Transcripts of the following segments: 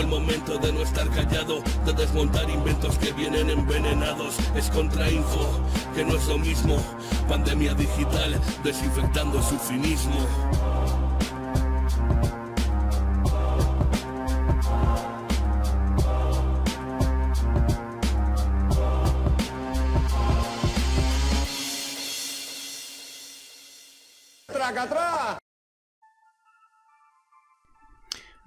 el momento de no estar callado, de desmontar inventos que vienen envenenados. Es contrainfo, que no es lo mismo. Pandemia digital, desinfectando su finismo.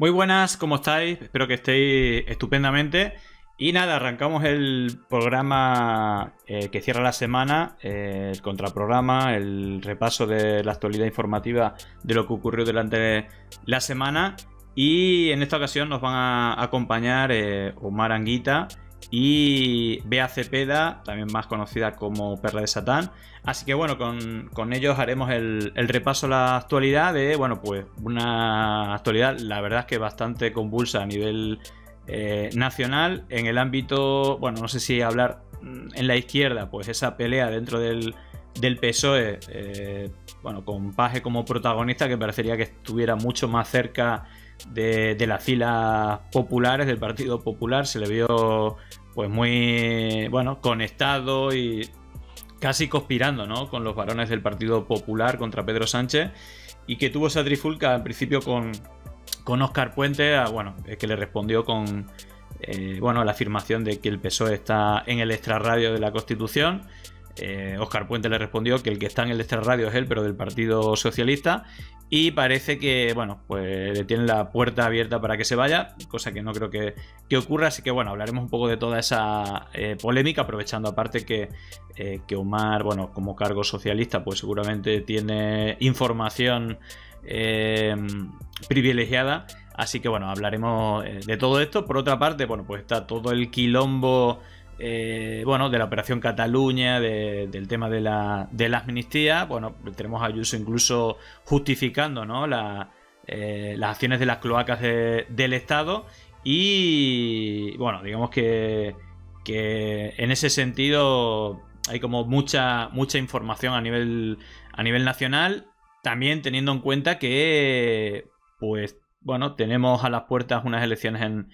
Muy buenas, ¿cómo estáis? Espero que estéis estupendamente. Y nada, arrancamos el programa eh, que cierra la semana, eh, el contraprograma, el repaso de la actualidad informativa de lo que ocurrió durante la semana. Y en esta ocasión nos van a acompañar eh, Omar Anguita y Bea Cepeda, también más conocida como Perla de Satán. Así que bueno, con, ellos haremos el, repaso a la actualidad de, bueno, pues una actualidad, la verdad es que bastante convulsa a nivel eh, nacional, en el ámbito, bueno, no sé si hablar mm, en la izquierda, pues esa pelea dentro del, del PSOE, eh, bueno, con Paje como protagonista, que parecería que estuviera mucho más cerca de, de, las filas populares, del Partido Popular, se le vio pues muy, bueno, conectado y casi conspirando, ¿no? Con los varones del Partido Popular contra Pedro Sánchez y que tuvo esa trifulca al principio con, con Oscar Puente, a, ah, bueno, que le respondió con, eh, bueno, la afirmación de que el PSOE está en el extrarradio de la Constitución Oscar eh, Puente le respondió que el que está en el Extra radio es él, pero del Partido Socialista. Y parece que, bueno, pues le tienen la puerta abierta para que se vaya, cosa que no creo que, que ocurra. Así que, bueno, hablaremos un poco de toda esa eh, polémica, aprovechando aparte que, eh, que Omar, bueno, como cargo socialista, pues seguramente tiene información privilegiada. Así que, bueno, hablaremos de todo esto. Por otra parte, bueno, pues está todo el quilombo eh, bueno, de la Operación Cataluña, del tema de la, de amnistía. Bueno, tenemos a Ayuso incluso justificando eh, las acciones de las cloacas del Estado. Y bueno, digamos que, que en ese sentido hay como mucha, mucha información a nivel, a nivel nacional. También teniendo en cuenta que, pues, bueno, tenemos a las puertas unas elecciones en,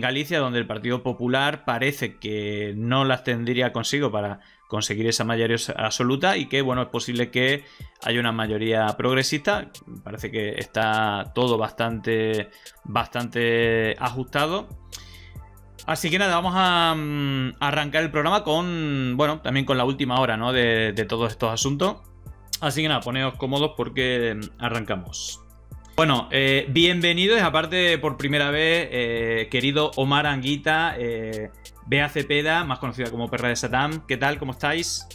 Galicia donde el Partido Popular parece que no las tendría consigo para conseguir esa mayoría absoluta y que, bueno, es posible que haya una mayoría progresista. Parece que está todo bastante, bastante ajustado. Así que nada, vamos a, mm, arrancar el programa con, bueno, también con la última hora, ¿no? De, de todos estos asuntos. Así que nada, poneos cómodos porque mm, arrancamos. Bueno, eh, bienvenidos, aparte por primera vez, eh, querido Omar Anguita, eh, Bea más conocida como Perra de Satán. ¿Qué tal? ¿Cómo estáis?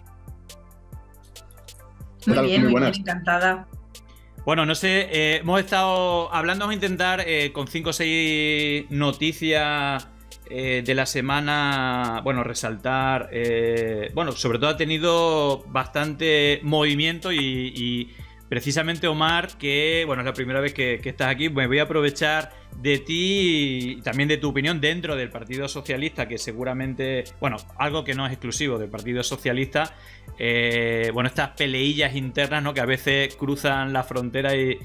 Muy bien, muy, bien, encantada. Bueno, no sé, eh, hemos estado hablando, vamos a intentar con cinco o seis noticias de la semana, bueno, resaltar, bueno, sobre todo ha tenido bastante movimiento y, Precisamente, Omar, que bueno, es la primera vez que, estás aquí, me voy a aprovechar de ti y también de tu opinión dentro del Partido Socialista, que seguramente, bueno, algo que no es exclusivo del Partido Socialista, eh, bueno, estas peleillas internas, ¿no? Que a veces cruzan la frontera y,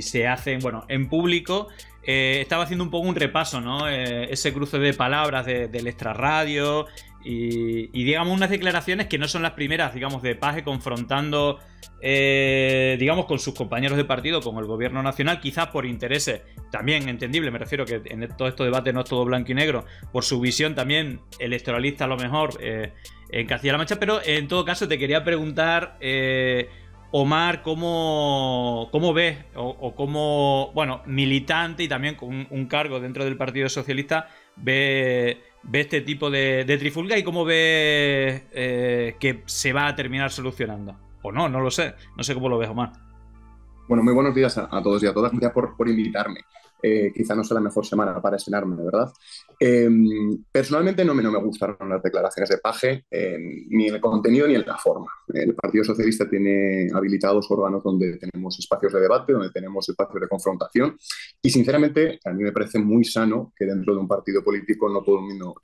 se hacen, bueno, en público. Eh, estaba haciendo un poco un repaso, ¿no? Eh, ese cruce de palabras del extrarradio y, y, digamos, unas declaraciones que no son las primeras, digamos, de Paje confrontando eh, digamos, con sus compañeros de partido, con el gobierno nacional, quizás por intereses también entendibles, me refiero que en todo estos debate no es todo blanco y negro, por su visión también electoralista a lo mejor eh, en Castilla-La Mancha, pero en todo caso te quería preguntar... Eh, Omar, ¿cómo, cómo ves o, cómo, bueno, militante y también con un, cargo dentro del Partido Socialista, ve, este tipo de, trifulga y cómo ve eh, que se va a terminar solucionando? O no, no lo sé. No sé cómo lo veo más. Bueno, muy buenos días a, todos y a todas. Gracias por invitarme. Eh, quizá no sea la mejor semana para estrenarme, ¿verdad? Em, personalmente no me, no me gustaron las declaraciones de Paje, ni ni el contenido ni en la forma. El Partido Socialista tiene habilitados órganos donde tenemos espacios de debate, donde tenemos espacios de confrontación y sinceramente a mí me parece muy sano que dentro de un partido político no todo el mundo,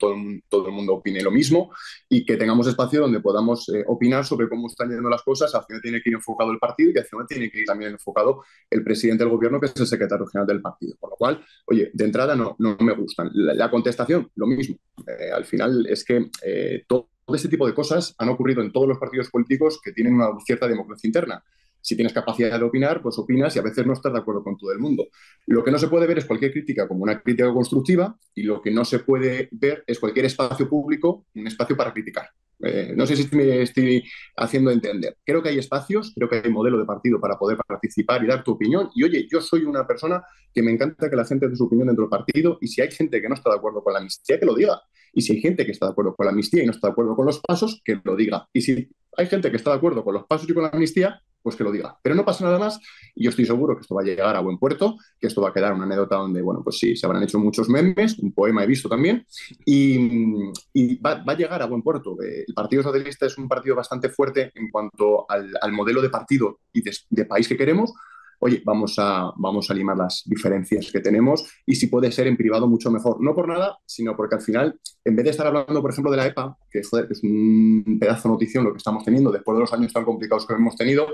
todo mundo opine lo mismo y que tengamos espacio donde podamos eh, opinar sobre cómo están yendo las cosas, hacia dónde tiene que ir enfocado el partido y hacia dónde tiene que ir también enfocado el presidente del gobierno, que es el secretario general del partido con lo cual, oye, de entrada no, me gustan. La, contestación, lo mismo. Eh, al final es que eh, todo este tipo de cosas han ocurrido en todos los partidos políticos que tienen una cierta democracia interna. Si tienes capacidad de opinar, pues opinas y a veces no estás de acuerdo con todo el mundo. Lo que no se puede ver es cualquier crítica como una crítica constructiva y lo que no se puede ver es cualquier espacio público, un espacio para criticar. Eh, no sé si me estoy haciendo entender. Creo que hay espacios, creo que hay modelo de partido para poder participar y dar tu opinión. Y oye, yo soy una persona que me encanta que la gente dé su opinión dentro del partido y si hay gente que no está de acuerdo con la amistad, que lo diga. Y si hay gente que está de acuerdo con la amnistía y no está de acuerdo con los pasos, que lo diga. Y si hay gente que está de acuerdo con los pasos y con la amnistía, pues que lo diga. Pero no pasa nada más y yo estoy seguro que esto va a llegar a buen puerto, que esto va a quedar una anécdota donde, bueno, pues sí, se habrán hecho muchos memes, un poema he visto también, y, va, a llegar a buen puerto. Eh, el Partido Socialista es un partido bastante fuerte en cuanto al, modelo de partido y de país que queremos, oye, vamos a, vamos a limar las diferencias que tenemos y si puede ser en privado mucho mejor. No por nada, sino porque al final, en vez de estar hablando, por ejemplo, de la EPA, que es un pedazo de notición lo que estamos teniendo después de los años tan complicados que hemos tenido,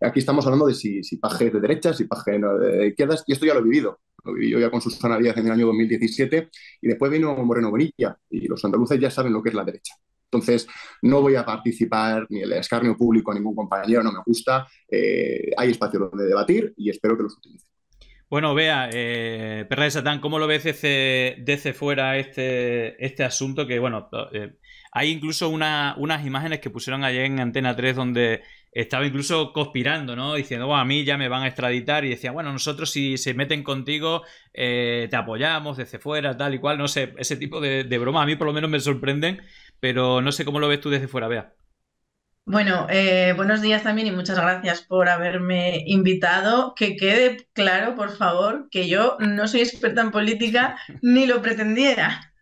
aquí estamos hablando de si, paje de derechas, si paje de izquierdas, y esto ya lo he vivido. Lo viví yo ya con Susana Díaz en el año 2017 y después vino Moreno Bonilla y los andaluces ya saben lo que es la derecha. Entonces, no voy a participar ni el escarnio público a ningún compañero, no me gusta. Eh, hay espacio donde debatir y espero que los utilicen. Bueno, vea, eh, Perra de Satán, ¿cómo lo ves desde, fuera este, este asunto? Que bueno, eh, hay incluso unas imágenes que pusieron ayer en Antena 3 donde estaba incluso conspirando, ¿no? Diciendo, bueno, a mí ya me van a extraditar y decía, bueno, nosotros si se meten contigo, eh, te apoyamos desde fuera, tal y cual, no sé, ese tipo de, de bromas a mí por lo menos me sorprenden pero no sé cómo lo ves tú desde fuera, Bea. Bueno, eh, buenos días también y muchas gracias por haberme invitado. Que quede claro, por favor, que yo no soy experta en política ni lo pretendiera.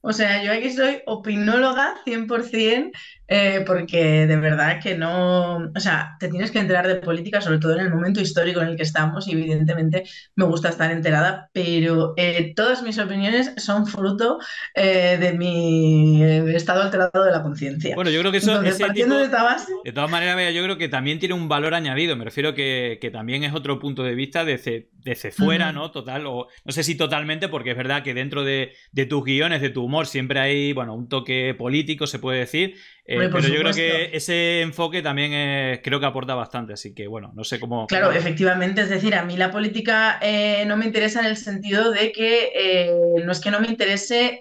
O sea, yo aquí soy opinóloga 100%, eh, porque de verdad que no, o sea, te tienes que enterar de política, sobre todo en el momento histórico en el que estamos, y evidentemente me gusta estar enterada, pero eh, todas mis opiniones son fruto eh, de mi estado alterado de la conciencia. Bueno, yo creo que eso de, de todas maneras, yo creo que también tiene un valor añadido, me refiero que, que también es otro punto de vista desde, desde fuera, ¿no? Total, o no sé si totalmente, porque es verdad que dentro de, de tus guiones, de tu humor, siempre hay, bueno, un toque político, se puede decir, eh, pero yo creo que ese enfoque también creo que aporta bastante, así que bueno, no sé cómo. Claro, efectivamente, es decir, a mí la política eh, no me interesa en el sentido de que eh, no es que no me interese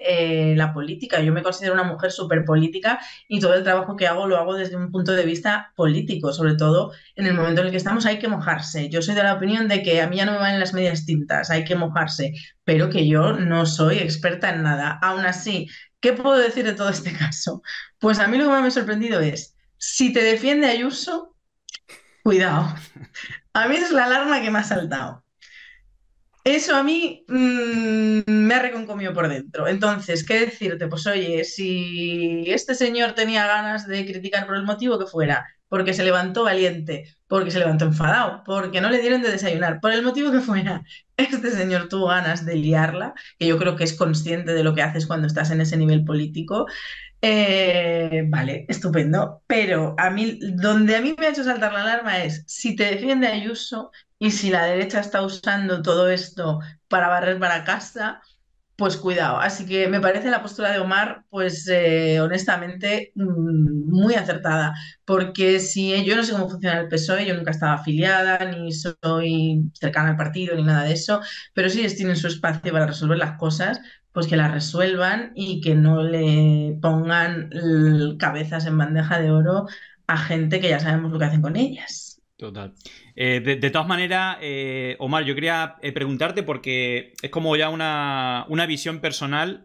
la política, yo me considero una mujer súper política y todo el trabajo que hago lo hago desde un punto de vista político, sobre todo en el momento en el que estamos hay que mojarse. Yo soy de la opinión de que a mí ya no me van las medias tintas, hay que mojarse, pero que yo no soy experta en nada. Aún así, ¿Qué puedo decir de todo este caso? Pues a mí lo que me ha sorprendido es, si te defiende Ayuso, cuidado. A mí es la alarma que me ha saltado. Eso a mí mm, me ha reconcomido por dentro. Entonces, ¿qué decirte? Pues oye, si este señor tenía ganas de criticar por el motivo que fuera, porque se levantó valiente, porque se levantó enfadado, porque no le dieron de desayunar, por el motivo que fuera, este señor tuvo ganas de liarla, que yo creo que es consciente de lo que haces cuando estás en ese nivel político. Eh, vale, estupendo. Pero a mí, donde a mí me ha hecho saltar la alarma es si te defiende Ayuso y si la derecha está usando todo esto para barrer para casa, pues cuidado. Así que me parece la postura de Omar, pues eh, honestamente, mm, muy acertada, porque si eh, yo no sé cómo funciona el PSOE, yo nunca estaba afiliada, ni soy cercana al partido, ni nada de eso, pero si ellos tienen su espacio para resolver las cosas, pues que las resuelvan y que no le pongan cabezas en bandeja de oro a gente que ya sabemos lo que hacen con ellas. Total. Eh, de, todas maneras, eh, Omar, yo quería eh, preguntarte porque es como ya una, visión personal.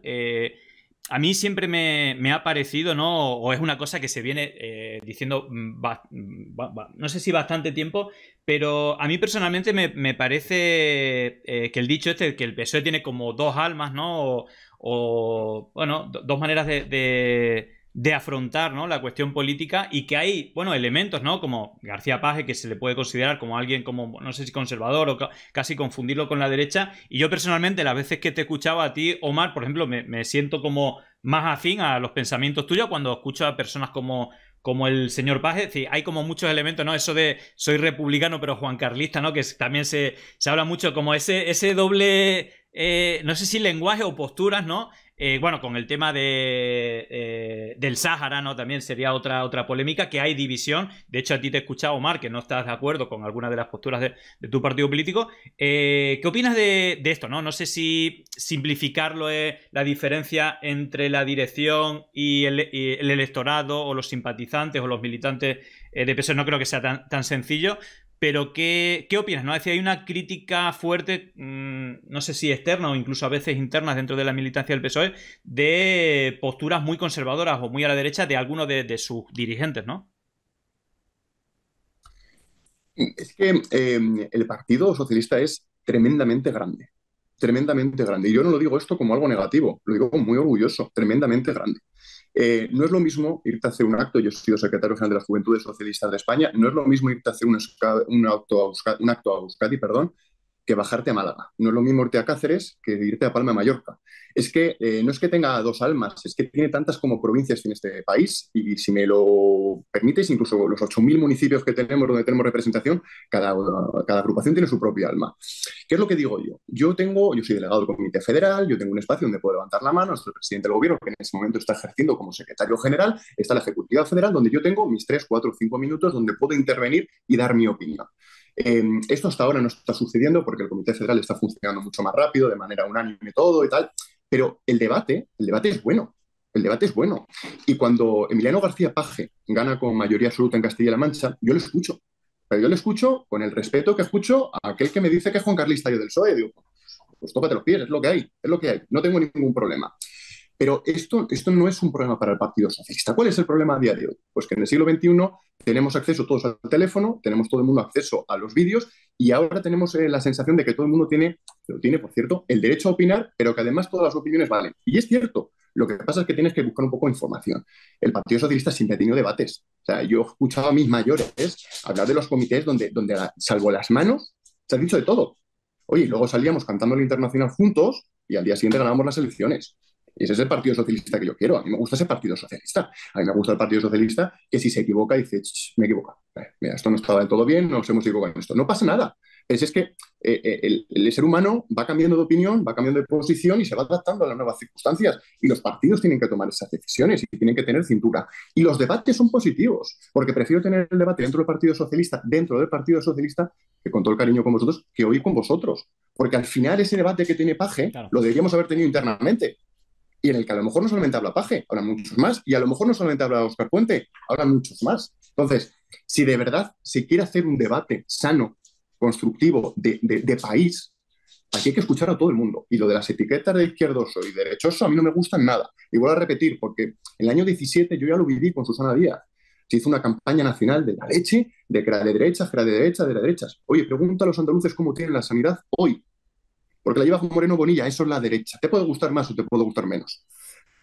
a mí siempre me, ha parecido, ¿no? O es una cosa que se viene diciendo, mm, mm, no sé si bastante tiempo, pero a mí personalmente me, parece que el dicho este, que el PSOE tiene como dos almas, ¿no? O, bueno, dos maneras de de afrontar ¿no? la cuestión política y que hay, bueno, elementos, ¿no? Como García Page, que se le puede considerar como alguien como, no sé si conservador o casi confundirlo con la derecha. Y yo personalmente, las veces que te escuchaba a ti, Omar, por ejemplo, me, siento como más afín a los pensamientos tuyos cuando escucho a personas como como el señor Paje. es hay como muchos elementos, ¿no? Eso de soy republicano pero Juan Carlista, ¿no? Que también se, se habla mucho como ese, ese doble eh, no sé si lenguaje o posturas, ¿no? Eh, bueno, con el tema de, eh, del Sahara ¿no? También sería otra, otra polémica, que hay división. De hecho, a ti te he escuchado, Omar, que no estás de acuerdo con alguna de las posturas de, tu partido político. ¿Qué opinas de, esto, no? No sé si simplificarlo es la diferencia entre la dirección y el, electorado o los simpatizantes o los militantes de PSOE. No creo que sea tan, tan sencillo. Pero, ¿qué, opinas? ¿No? Es hay una crítica fuerte, mm, no sé si externa o incluso a veces interna dentro de la militancia del PSOE, de posturas muy conservadoras o muy a la derecha de algunos de, sus dirigentes, ¿no? Es que em, el Partido Socialista es tremendamente grande, tremendamente grande. Y yo no lo digo esto como algo negativo, lo digo muy orgulloso, tremendamente grande. Eh, no es lo mismo irte a hacer un acto, yo he sido secretario general de la Juventudes Socialistas de España, no es lo mismo irte a hacer un, un, acto, a Euskadi, perdón, que bajarte a Málaga. No es lo mismo irte a Cáceres que irte a Palma de Mallorca. Es que eh, no es que tenga dos almas, es que tiene tantas como provincias en este país y si me lo permites, incluso los 8.000 municipios que tenemos donde tenemos representación, cada, agrupación tiene su propia alma. ¿Qué es lo que digo yo? Yo tengo, yo soy delegado del Comité Federal, yo tengo un espacio donde puedo levantar la mano, Nuestro presidente del gobierno que en ese momento está ejerciendo como secretario general, está la Ejecutiva Federal donde yo tengo mis 3, 4, 5 minutos donde puedo intervenir y dar mi opinión. Em, esto hasta ahora no está sucediendo porque el Comité Federal está funcionando mucho más rápido, de manera unánime todo y tal, pero el debate, el debate es bueno. El debate es bueno. Y cuando Emiliano García Paje gana con mayoría absoluta en Castilla-La Mancha, yo lo escucho. Pero yo lo escucho con el respeto que escucho a aquel que me dice que es Juan Carlista yo del PSOE. Digo, pues tópate los pies, es lo que hay, es lo que hay. No tengo ningún problema. Pero esto, esto no es un problema para el Partido Socialista. ¿Cuál es el problema a día de hoy? Pues que en el siglo XXI tenemos acceso todos al teléfono, tenemos todo el mundo acceso a los vídeos y ahora tenemos eh, la sensación de que todo el mundo tiene, lo tiene, por cierto, el derecho a opinar, pero que además todas las opiniones valen. Y es cierto, lo que pasa es que tienes que buscar un poco de información. El Partido Socialista siempre ha tenido debates. O sea, yo he escuchado a mis mayores hablar de los comités donde, donde salvo las manos, se ha dicho de todo. Oye, luego salíamos cantando el internacional juntos y al día siguiente ganábamos las elecciones. Y Ese es el Partido Socialista que yo quiero. A mí me gusta ese Partido Socialista. A mí me gusta el Partido Socialista que si se equivoca dice, me equivoco. Eh, mira, esto no estaba del todo bien, nos hemos equivocado en esto. No pasa nada. Es, es que eh, eh, el, ser humano va cambiando de opinión, va cambiando de posición y se va adaptando a las nuevas circunstancias. Y los partidos tienen que tomar esas decisiones y tienen que tener cintura. Y los debates son positivos, porque prefiero tener el debate dentro del Partido Socialista, dentro del Partido Socialista, que con todo el cariño con vosotros, que hoy con vosotros. Porque al final ese debate que tiene Paje lo deberíamos haber tenido internamente y en el que a lo mejor no solamente habla Paje, hablan muchos más, y a lo mejor no solamente habla Oscar Puente, habla muchos más. Entonces, si de verdad se quiere hacer un debate sano, constructivo, de, país, aquí hay que escuchar a todo el mundo. Y lo de las etiquetas de izquierdoso y derechoso a mí no me gustan nada. Y vuelvo a repetir, porque en el año 17 yo ya lo viví con Susana Díaz. Se hizo una campaña nacional de la leche, de que de derechas, que de derechas, de derechas. Oye, pregunta a los andaluces cómo tienen la sanidad hoy porque la lleva Moreno Bonilla, eso es la derecha. Te puede gustar más o te puede gustar menos,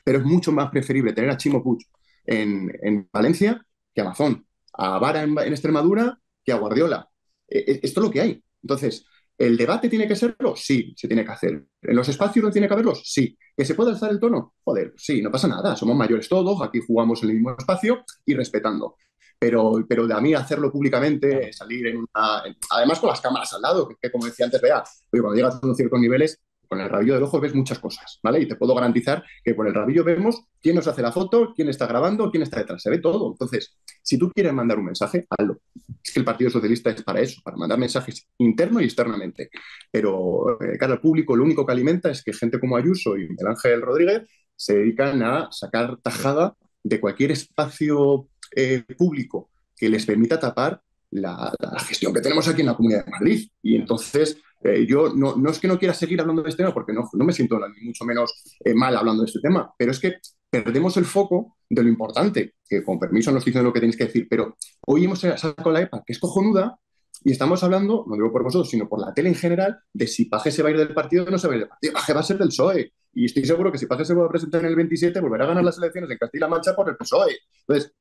pero es mucho más preferible tener a Chimo Puig en, Valencia que a Mazón, a Vara en, Extremadura que a Guardiola. E, e, esto es lo que hay. Entonces, ¿el debate tiene que serlo? Sí, se tiene que hacer. ¿En los espacios no tiene que haberlos? Sí. ¿Que se pueda alzar el tono? Joder, sí, no pasa nada. Somos mayores todos, aquí jugamos en el mismo espacio y respetando pero, de a mí hacerlo públicamente, salir en una... Además con las cámaras al lado, que, como decía antes, vea, oye, cuando llegas a unos ciertos niveles, con el rabillo del ojo ves muchas cosas, ¿vale? Y te puedo garantizar que con el rabillo vemos quién nos hace la foto, quién está grabando, quién está detrás, se ve todo. Entonces, si tú quieres mandar un mensaje, hazlo. Es que el Partido Socialista es para eso, para mandar mensajes interno y externamente. Pero eh, cara al público lo único que alimenta es que gente como Ayuso y Miguel Ángel Rodríguez se dedican a sacar tajada de cualquier espacio eh, público que les permita tapar la, gestión que tenemos aquí en la Comunidad de Madrid. Y entonces eh, yo no, no, es que no quiera seguir hablando de este tema, porque no, no me siento ni mucho menos eh, mal hablando de este tema, pero es que perdemos el foco de lo importante, que con permiso no estoy diciendo lo que tenéis que decir, pero hoy hemos sacado la EPA, que es cojonuda, y estamos hablando, no digo por vosotros, sino por la tele en general, de si Paje se va a ir del partido o no se va a ir del partido. Paje va a ser del PSOE. Y estoy seguro que si Paje se va a presentar en el 27, volverá a ganar las elecciones en Castilla-La Mancha por el PSOE. Entonces,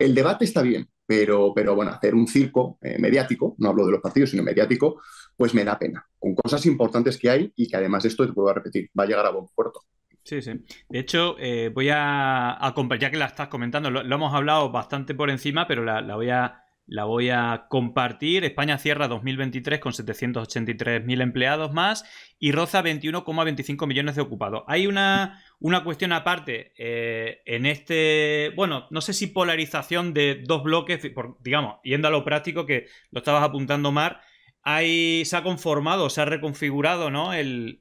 el debate está bien, pero, pero bueno, hacer un circo eh, mediático, no hablo de los partidos, sino mediático, pues me da pena, con cosas importantes que hay y que además de esto, te vuelvo a repetir, va a llegar a buen puerto. Sí, sí. De hecho, eh, voy a, a, ya que la estás comentando, lo, hemos hablado bastante por encima, pero la voy a la voy a compartir. España cierra 2023 con 783.000 empleados más y roza 21,25 millones de ocupados. Hay una, una cuestión aparte eh, en este, bueno, no sé si polarización de dos bloques, digamos, yendo a lo práctico que lo estabas apuntando, Mar. ahí se ha conformado, se ha reconfigurado, ¿no? el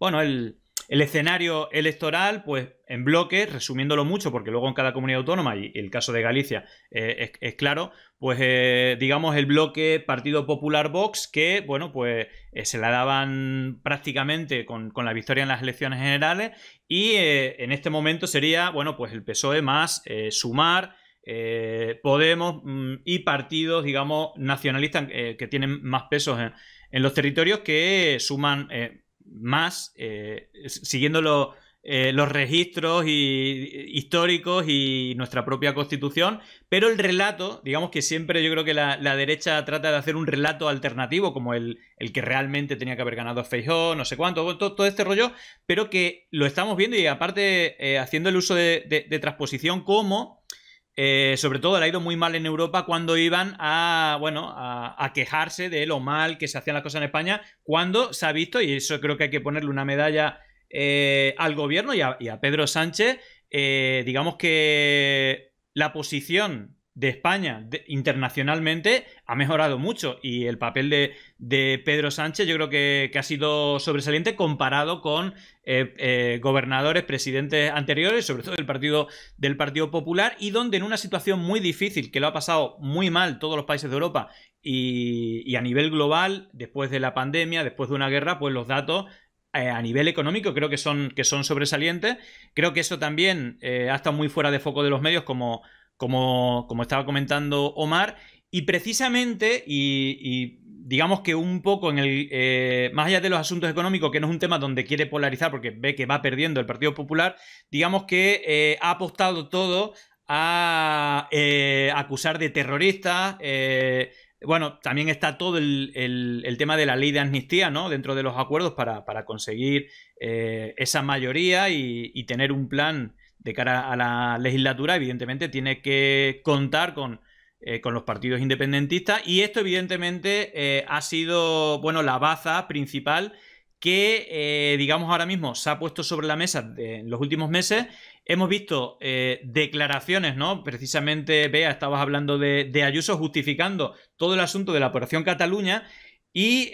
bueno, el, el escenario electoral, pues en bloques, resumiéndolo mucho, porque luego en cada comunidad autónoma, y el caso de Galicia eh, es, claro, pues eh, digamos el bloque Partido Popular Vox, que bueno, pues eh, se la daban prácticamente con, la victoria en las elecciones generales, y en este momento sería, bueno, pues el PSOE más sumar. Podemos mm, y partidos, digamos, nacionalistas que tienen más pesos en los territorios que suman más, eh, siguiendo eh, los registros y, históricos y nuestra propia constitución, pero el relato, digamos que siempre yo creo que la, derecha trata de hacer un relato alternativo, como el, que realmente tenía que haber ganado Feijóo, no sé cuánto, todo, este rollo, pero que lo estamos viendo y aparte eh, haciendo el uso de, de transposición como... Eh, sobre todo le ha ido muy mal en Europa cuando iban a, bueno, a, quejarse de lo mal que se hacían las cosas en España, cuando se ha visto, y eso creo que hay que ponerle una medalla eh, al gobierno y a, Pedro Sánchez, eh, digamos que la posición de España internacionalmente ha mejorado mucho y el papel de, de Pedro Sánchez yo creo que, ha sido sobresaliente comparado con eh, eh, gobernadores, presidentes anteriores, sobre todo del partido, del partido Popular, y donde en una situación muy difícil, que lo ha pasado muy mal todos los países de Europa y, a nivel global, después de la pandemia, después de una guerra, pues los datos eh, a nivel económico creo que son, que son sobresalientes. Creo que eso también ha estado muy fuera de foco de los medios como, como, como estaba comentando Omar, y precisamente, y, digamos que un poco en el. Eh, más allá de los asuntos económicos, que no es un tema donde quiere polarizar porque ve que va perdiendo el Partido Popular, digamos que eh, ha apostado todo a eh, acusar de terroristas. bueno, también está todo el, tema de la ley de amnistía, ¿no? Dentro de los acuerdos para, conseguir esa mayoría y tener un plan de cara a la legislatura, evidentemente tiene que contar con, eh, los partidos independentistas y esto evidentemente eh, ha sido, bueno, la baza principal que, eh, digamos, ahora mismo se ha puesto sobre la mesa en los últimos meses. Hemos visto declaraciones, ¿no? Precisamente, Bea, estabas hablando de, Ayuso justificando todo el asunto de la operación Cataluña y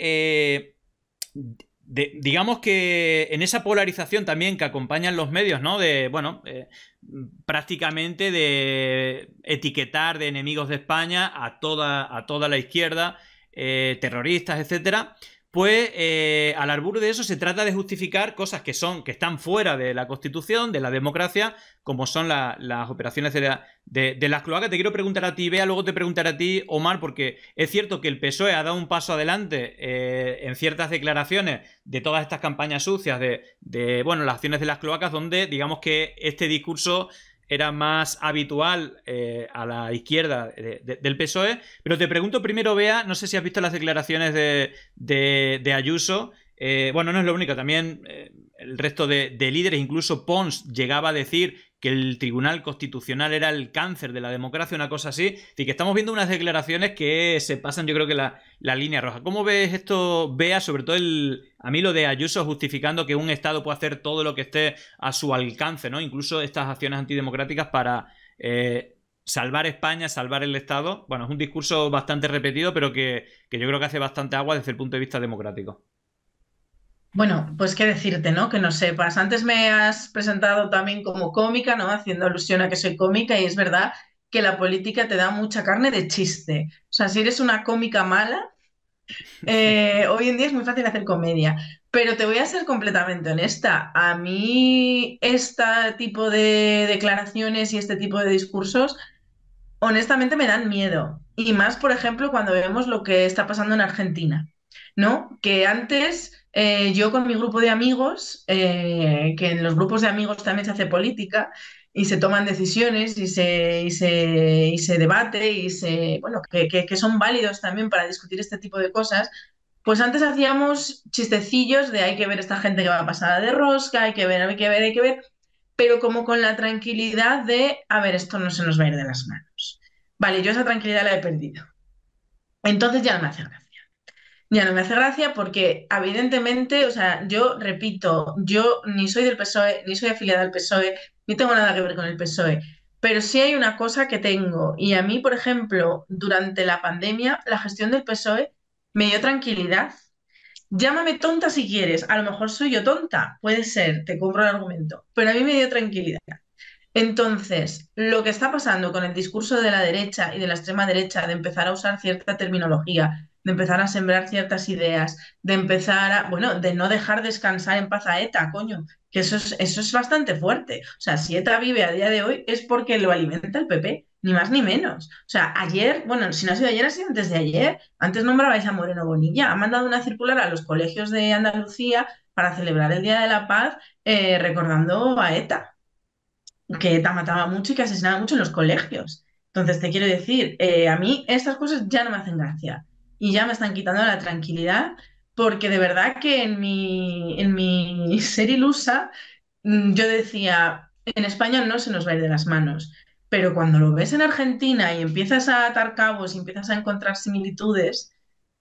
digamos que en esa polarización también que acompañan los medios, ¿no? De, bueno, eh, prácticamente de etiquetar de enemigos de España a toda, a toda la izquierda, eh, terroristas, etcétera pues eh, al albur de eso se trata de justificar cosas que son, que están fuera de la Constitución, de la democracia, como son las operaciones de, las cloacas. Te quiero preguntar a ti, Bea, luego te preguntaré a ti, Omar, porque es cierto que el PSOE ha dado un paso adelante eh, en ciertas declaraciones de todas estas campañas sucias, de, de, bueno, las acciones de las cloacas, donde digamos que este discurso era más habitual eh, a la izquierda del PSOE. Pero te pregunto primero, Bea, no sé si has visto las declaraciones de, Ayuso. Eh, bueno, no es lo único, también eh, el resto de, líderes, incluso Pons llegaba a decir que el Tribunal Constitucional era el cáncer de la democracia, una cosa así. y que estamos viendo unas declaraciones que se pasan, yo creo que la, línea roja. ¿Cómo ves esto, vea Sobre todo el, a mí lo de Ayuso justificando que un Estado puede hacer todo lo que esté a su alcance, ¿no? Incluso estas acciones antidemocráticas para... Eh, salvar España, salvar el Estado. Bueno, es un discurso bastante repetido, pero que, yo creo que hace bastante agua desde el punto de vista democrático. Bueno, pues qué decirte, ¿no? Que no sepas. Antes me has presentado también como cómica, ¿no? Haciendo alusión a que soy cómica y es verdad que la política te da mucha carne de chiste. O sea, si eres una cómica mala, eh, hoy en día es muy fácil hacer comedia. Pero te voy a ser completamente honesta. A mí este tipo de declaraciones y este tipo de discursos, honestamente, me dan miedo. Y más, por ejemplo, cuando vemos lo que está pasando en Argentina, ¿no? Que antes eh, yo con mi grupo de amigos, eh, que en los grupos de amigos también se hace política y se toman decisiones y se, y se, y se debate y se, bueno, que, son válidos también para discutir este tipo de cosas, pues antes hacíamos chistecillos de hay que ver esta gente que va pasada de rosca, hay que ver, hay que ver, hay que ver, pero como con la tranquilidad de, a ver, esto no se nos va a ir de las manos. Vale, yo esa tranquilidad la he perdido. Entonces ya no me hace gracia. Ya no me hace gracia porque, evidentemente, o sea, yo repito, yo ni soy del PSOE, ni soy afiliada al PSOE, ni tengo nada que ver con el PSOE. Pero sí hay una cosa que tengo, y a mí, por ejemplo, durante la pandemia, la gestión del PSOE me dio tranquilidad. Llámame tonta si quieres, a lo mejor soy yo tonta, puede ser, te compro el argumento, pero a mí me dio tranquilidad. Entonces, lo que está pasando con el discurso de la derecha y de la extrema derecha de empezar a usar cierta terminología, de empezar a sembrar ciertas ideas, de empezar a, bueno, de no dejar descansar en paz a ETA, coño, que eso es, eso es bastante fuerte. O sea, si ETA vive a día de hoy es porque lo alimenta el PP, ni más ni menos. O sea, ayer, bueno, si no ha sido ayer, ha sido antes de ayer, antes nombrabais a Moreno Bonilla, ha mandado una circular a los colegios de Andalucía para celebrar el Día de la Paz eh, recordando a ETA, que ETA mataba mucho y que asesinaba mucho en los colegios. Entonces, te quiero decir, eh, a mí estas cosas ya no me hacen gracia y ya me están quitando la tranquilidad, porque de verdad que en mi, en mi ser ilusa mm, yo decía, en España no se nos va a ir de las manos, pero cuando lo ves en Argentina y empiezas a atar cabos y empiezas a encontrar similitudes,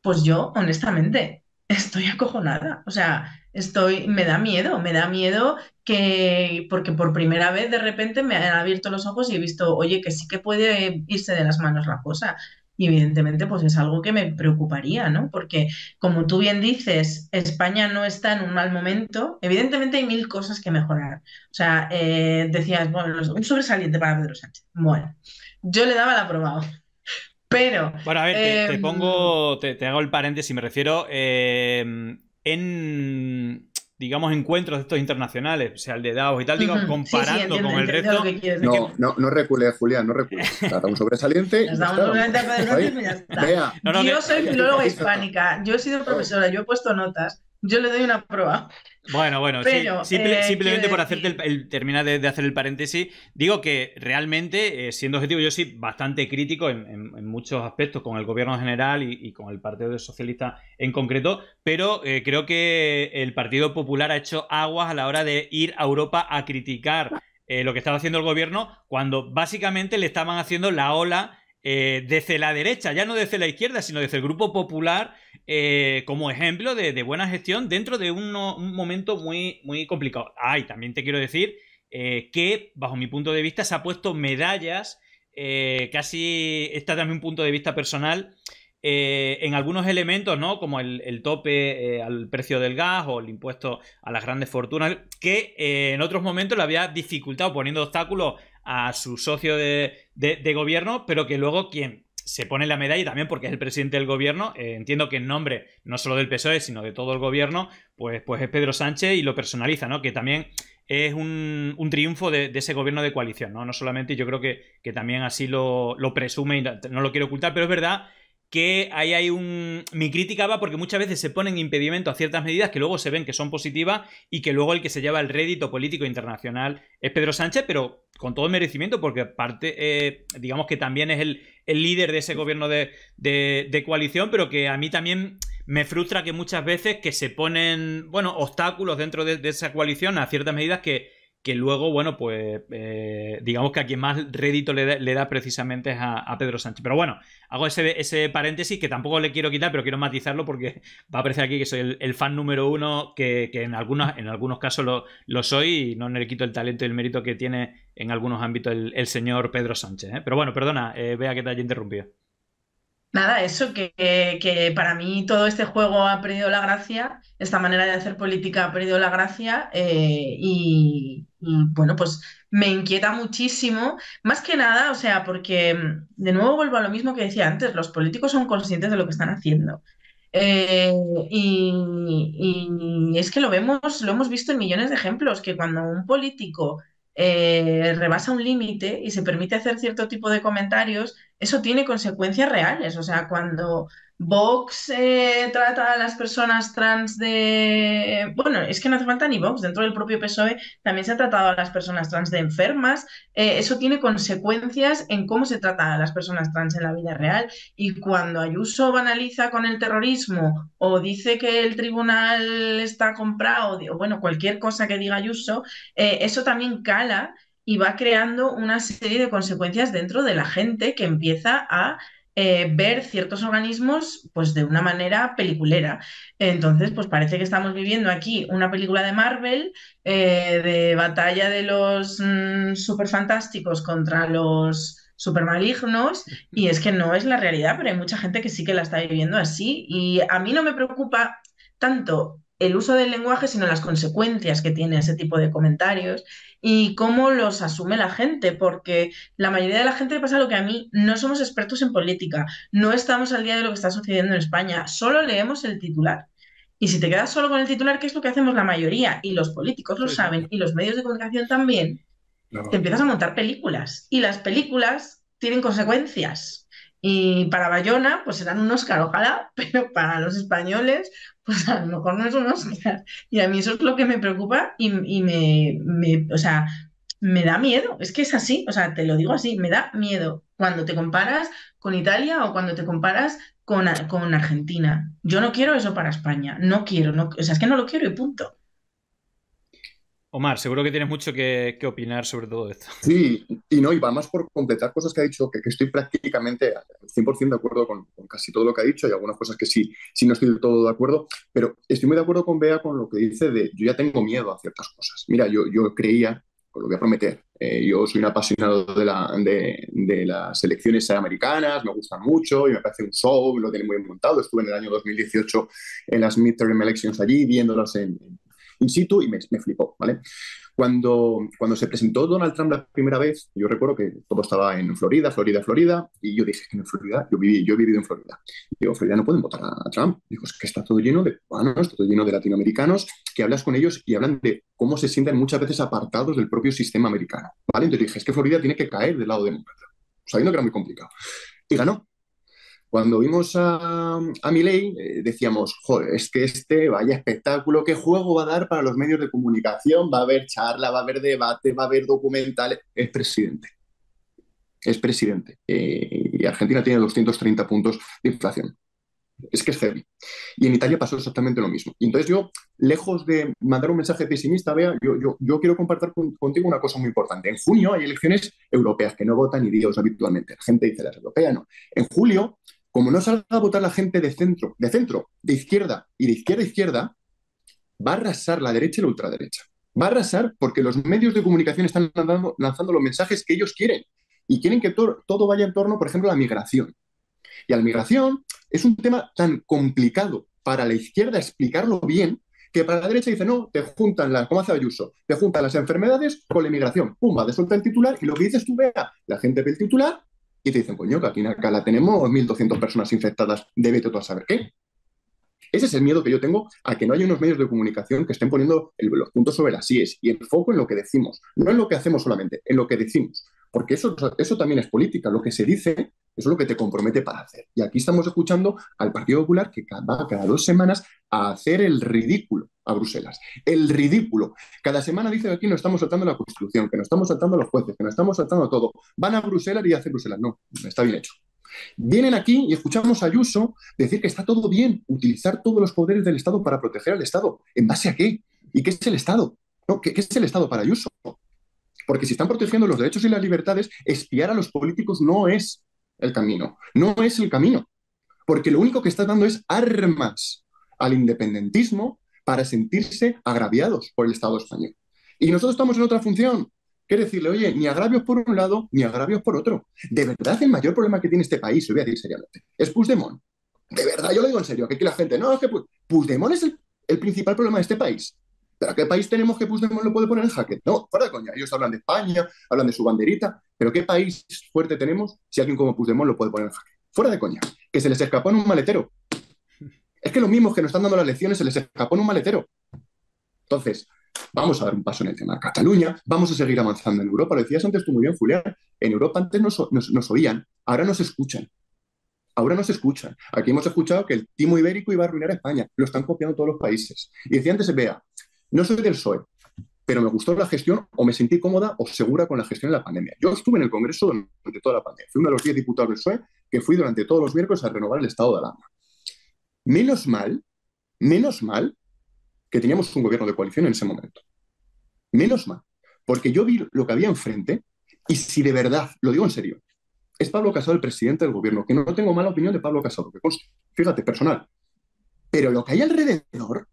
pues yo honestamente estoy acojonada, o sea, estoy, me da miedo, me da miedo que, porque por primera vez de repente me han abierto los ojos y he visto, oye, que sí que puede irse de las manos la cosa, y evidentemente, pues es algo que me preocuparía, ¿no? Porque, como tú bien dices, España no está en un mal momento. Evidentemente hay mil cosas que mejorar. O sea, eh, decías, bueno, un sobresaliente para Pedro Sánchez. Bueno, yo le daba la aprobado. Pero. Bueno, a ver, te, em, pongo. Te, hago el paréntesis, me refiero. Em, en digamos, encuentros estos internacionales, o sea, el de Davos y tal, digamos, comparando con el resto. no, no, no recule Julián, no recule. Trata un sobresaliente. Nos damos ya está. No, yo soy filóloga hispánica, yo he sido profesora, yo he puesto notas, yo le doy una prueba. Bueno, bueno, eh, simplemente por hacerte el, terminar de, hacer el paréntesis, digo que realmente, eh, siendo objetivo, yo soy bastante crítico en, muchos aspectos con el gobierno general y, con el Partido Socialista en concreto, pero eh, creo que el Partido Popular ha hecho aguas a la hora de ir a Europa a criticar lo que estaba haciendo el gobierno cuando básicamente le estaban haciendo la ola eh, desde la derecha, ya no desde la izquierda, sino desde el Grupo Popular, eh, como ejemplo de, buena gestión dentro de un momento muy, muy complicado. Ay, ah, también te quiero decir eh, que, bajo mi punto de vista, se ha puesto medallas, casi, está también un punto de vista personal, en algunos elementos, ¿no? Como el, tope al precio del gas o el impuesto a las grandes fortunas, que en otros momentos le había dificultado poniendo obstáculos a su socio de, gobierno, pero que luego quien se pone la medalla y también porque es el presidente del gobierno, eh, entiendo que en nombre no solo del PSOE, sino de todo el gobierno, pues, pues es Pedro Sánchez y lo personaliza, ¿no? Que también es un, triunfo de, ese gobierno de coalición, ¿no? No solamente, yo creo que, que también así lo, lo presume y no lo quiero ocultar, pero es verdad que ahí hay un... Mi crítica va porque muchas veces se ponen impedimento a ciertas medidas que luego se ven que son positivas y que luego el que se lleva el rédito político internacional es Pedro Sánchez, pero con todo merecimiento porque parte, eh, digamos que también es el, líder de ese gobierno de, coalición, pero que a mí también me frustra que muchas veces que se ponen, bueno, obstáculos dentro de esa coalición a ciertas medidas que, que luego, bueno, pues eh, digamos que a quien más rédito le da, precisamente es a, Pedro Sánchez. Pero bueno, hago ese, paréntesis que tampoco le quiero quitar, pero quiero matizarlo porque va a aparecer aquí que soy el, fan número uno, que, en, algunos, en algunos casos lo, soy y no le quito el talento y el mérito que tiene en algunos ámbitos el, señor Pedro Sánchez. ¿eh? Pero bueno, perdona, vea eh, que te haya interrumpido. Nada, eso que, para mí todo este juego ha perdido la gracia, esta manera de hacer política ha perdido la gracia y, Mm, bueno, pues me inquieta muchísimo, más que nada, o sea, porque mm, de nuevo vuelvo a lo mismo que decía antes, los políticos son conscientes de lo que están haciendo. Eh, y, es que lo vemos, lo hemos visto en millones de ejemplos, que cuando un político eh, rebasa un límite y se permite hacer cierto tipo de comentarios, eso tiene consecuencias reales. O sea, cuando Vox eh, trata a las personas trans de... Bueno, es que no hace falta ni Vox, dentro del propio PSOE también se ha tratado a las personas trans de enfermas. Eh, eso tiene consecuencias en cómo se trata a las personas trans en la vida real. Y cuando Ayuso banaliza con el terrorismo o dice que el tribunal está comprado, o bueno, cualquier cosa que diga Ayuso, eh, eso también cala y va creando una serie de consecuencias dentro de la gente que empieza a eh, ver ciertos organismos pues de una manera peliculera. Entonces, pues parece que estamos viviendo aquí una película de Marvel eh, de batalla de los mm, superfantásticos contra los supermalignos malignos y es que no es la realidad, pero hay mucha gente que sí que la está viviendo así y a mí no me preocupa tanto el uso del lenguaje, sino las consecuencias que tiene ese tipo de comentarios y cómo los asume la gente, porque la mayoría de la gente pasa lo que a mí, no somos expertos en política, no estamos al día de lo que está sucediendo en España, solo leemos el titular. Y si te quedas solo con el titular, que es lo que hacemos la mayoría, y los políticos lo saben, y los medios de comunicación también, te empiezas a montar películas. Y las películas tienen consecuencias. Y para Bayona, pues serán un Oscar, ojalá, pero para los españoles, a lo mejor no es Y a mí eso es lo que me preocupa y, me, me, sea, me da miedo. Es que es así, o sea, te lo digo así, me da miedo cuando te comparas con Italia o cuando te comparas con, con Argentina. Yo no quiero eso para España, no quiero, no, o sea, es que no lo quiero y punto. Omar, seguro que tienes mucho que, opinar sobre todo esto. Sí, y no, y va más por completar cosas que ha dicho, que, estoy prácticamente 100% de acuerdo con, casi todo lo que ha dicho, y algunas cosas que sí, sí no estoy del todo de acuerdo, pero estoy muy de acuerdo con Bea con lo que dice de yo ya tengo miedo a ciertas cosas. Mira, yo, creía, os lo voy a prometer, eh, yo soy un apasionado de, las elecciones americanas, me gustan mucho y me parece un show, lo tienen muy montado. Estuve en el año 2018 en las midterm elections allí, viéndolas en in situ y me, me flipó, ¿vale? Cuando, cuando se presentó Donald Trump la primera vez, yo recuerdo que todo estaba en Florida, Florida, Florida, y yo dije que en Florida, yo, viví, yo he vivido en Florida. Digo, Florida no pueden votar a Trump. Digo, es que está todo lleno de cubanos, todo lleno de latinoamericanos, que hablas con ellos y hablan de cómo se sienten muchas veces apartados del propio sistema americano, ¿vale? Entonces dije, es que Florida tiene que caer del lado demócrata, sabiendo que era muy complicado. Y ganó, cuando vimos a, a Miley, eh, decíamos, joder, es que este, vaya espectáculo, qué juego va a dar para los medios de comunicación, va a haber charla, va a haber debate, va a haber documentales. Es presidente. Es presidente. Eh, y Argentina tiene 230 puntos de inflación. Es que es heavy. Y en Italia pasó exactamente lo mismo. Y entonces yo, lejos de mandar un mensaje pesimista, vea, yo, yo, quiero compartir contigo una cosa muy importante. En junio hay elecciones europeas que no votan ni Dios habitualmente. La gente dice las europeas, no. En julio como no salga a votar la gente de centro, de centro, de izquierda y de izquierda a izquierda, va a arrasar la derecha y la ultraderecha. Va a arrasar porque los medios de comunicación están lanzando, los mensajes que ellos quieren y quieren que todo vaya en torno, por ejemplo, a la migración. Y a la migración es un tema tan complicado para la izquierda explicarlo bien que para la derecha dice, no, te juntan las, te juntan las enfermedades con la migración. Pumba, de suelta el titular y lo que dices tú, vea, la gente ve el titular y te dicen, coño, que aquí en Alcalá tenemos 1.200 personas infectadas, debe tú a saber qué. Ese es el miedo que yo tengo a que no haya unos medios de comunicación que estén poniendo los puntos sobre las IES y el foco en lo que decimos, no en lo que hacemos solamente, en lo que decimos porque eso, eso también es política, lo que se dice eso es lo que te compromete para hacer. Y aquí estamos escuchando al Partido Popular que va cada dos semanas a hacer el ridículo a Bruselas. El ridículo. Cada semana dice que aquí no estamos saltando la Constitución, que no estamos saltando a los jueces, que no estamos saltando todo. Van a Bruselas y hacen Bruselas. No, está bien hecho. Vienen aquí y escuchamos a Ayuso decir que está todo bien utilizar todos los poderes del Estado para proteger al Estado. ¿En base a qué? ¿Y qué es el Estado? ¿Qué, ¿Qué es el Estado para Ayuso? Porque si están protegiendo los derechos y las libertades, espiar a los políticos no es el camino, no es el camino. Porque lo único que está dando es armas al independentismo para sentirse agraviados por el Estado español. Y nosotros estamos en otra función, que decirle, oye, ni agravios por un lado, ni agravios por otro. De verdad, el mayor problema que tiene este país, lo voy a decir seriamente, es Puigdemont. De verdad, yo lo digo en serio, que aquí la gente, no, es que Puigdemont es el principal problema de este país. ¿Pero qué país tenemos que Puigdemont lo puede poner en jaque? No, fuera de coña. Ellos hablan de España, hablan de su banderita, pero ¿qué país fuerte tenemos si alguien como Puigdemont lo puede poner en jaque? Fuera de coña. Que se les escapó en un maletero. Es que los mismos que nos están dando las lecciones se les escapó en un maletero. Entonces, vamos a dar un paso en el tema de Cataluña, vamos a seguir avanzando en Europa. Lo decías antes tú muy bien, Julián. En Europa antes nos, oían, ahora nos escuchan. Ahora nos escuchan. Aquí hemos escuchado que el timo ibérico iba a arruinar a España. Lo están copiando todos los países. Y decía antes, vea, no soy del PSOE, pero me gustó la gestión o me sentí cómoda o segura con la gestión de la pandemia. Yo estuve en el Congreso durante toda la pandemia. Fui uno de los 10 diputados del PSOE que fui durante todos los miércoles a renovar el estado de alarma. Menos mal, menos mal que teníamos un gobierno de coalición en ese momento. Menos mal. Porque yo vi lo que había enfrente y si de verdad, lo digo en serio, es Pablo Casado el presidente del gobierno, que no tengo mala opinión de Pablo Casado, que fíjate, personal. Pero lo que hay alrededor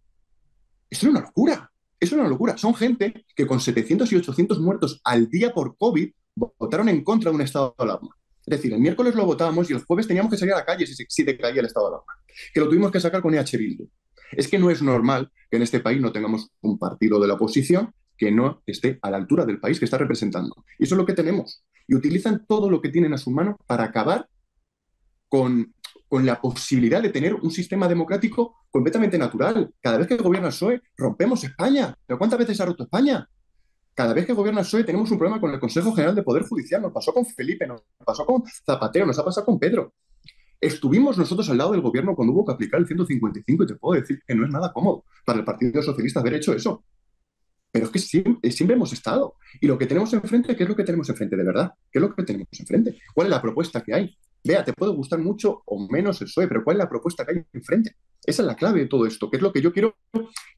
es una locura, es una locura. Son gente que con 700 y 800 muertos al día por COVID votaron en contra de un estado de alarma. Es decir, el miércoles lo votábamos y el jueves teníamos que salir a la calle si, se, si el estado de alarma, que lo tuvimos que sacar con EH Bildu. Es que no es normal que en este país no tengamos un partido de la oposición que no esté a la altura del país que está representando. Y eso es lo que tenemos. Y utilizan todo lo que tienen a su mano para acabar con con la posibilidad de tener un sistema democrático completamente natural. Cada vez que gobierna el PSOE, rompemos España. ¿Pero cuántas veces ha roto España? Cada vez que gobierna el PSOE tenemos un problema con el Consejo General de Poder Judicial. Nos pasó con Felipe, nos pasó con Zapatero, nos ha pasado con Pedro. Estuvimos nosotros al lado del gobierno cuando hubo que aplicar el 155 y te puedo decir que no es nada cómodo para el Partido Socialista haber hecho eso. Pero es que eh, siempre, hemos estado. Y lo que tenemos enfrente, ¿qué es lo que tenemos enfrente de verdad? ¿Qué es lo que tenemos enfrente? ¿Cuál es la propuesta que hay? Vea, te puede gustar mucho o menos el PSOE, pero ¿cuál es la propuesta que hay enfrente? Esa es la clave de todo esto, que es lo que yo quiero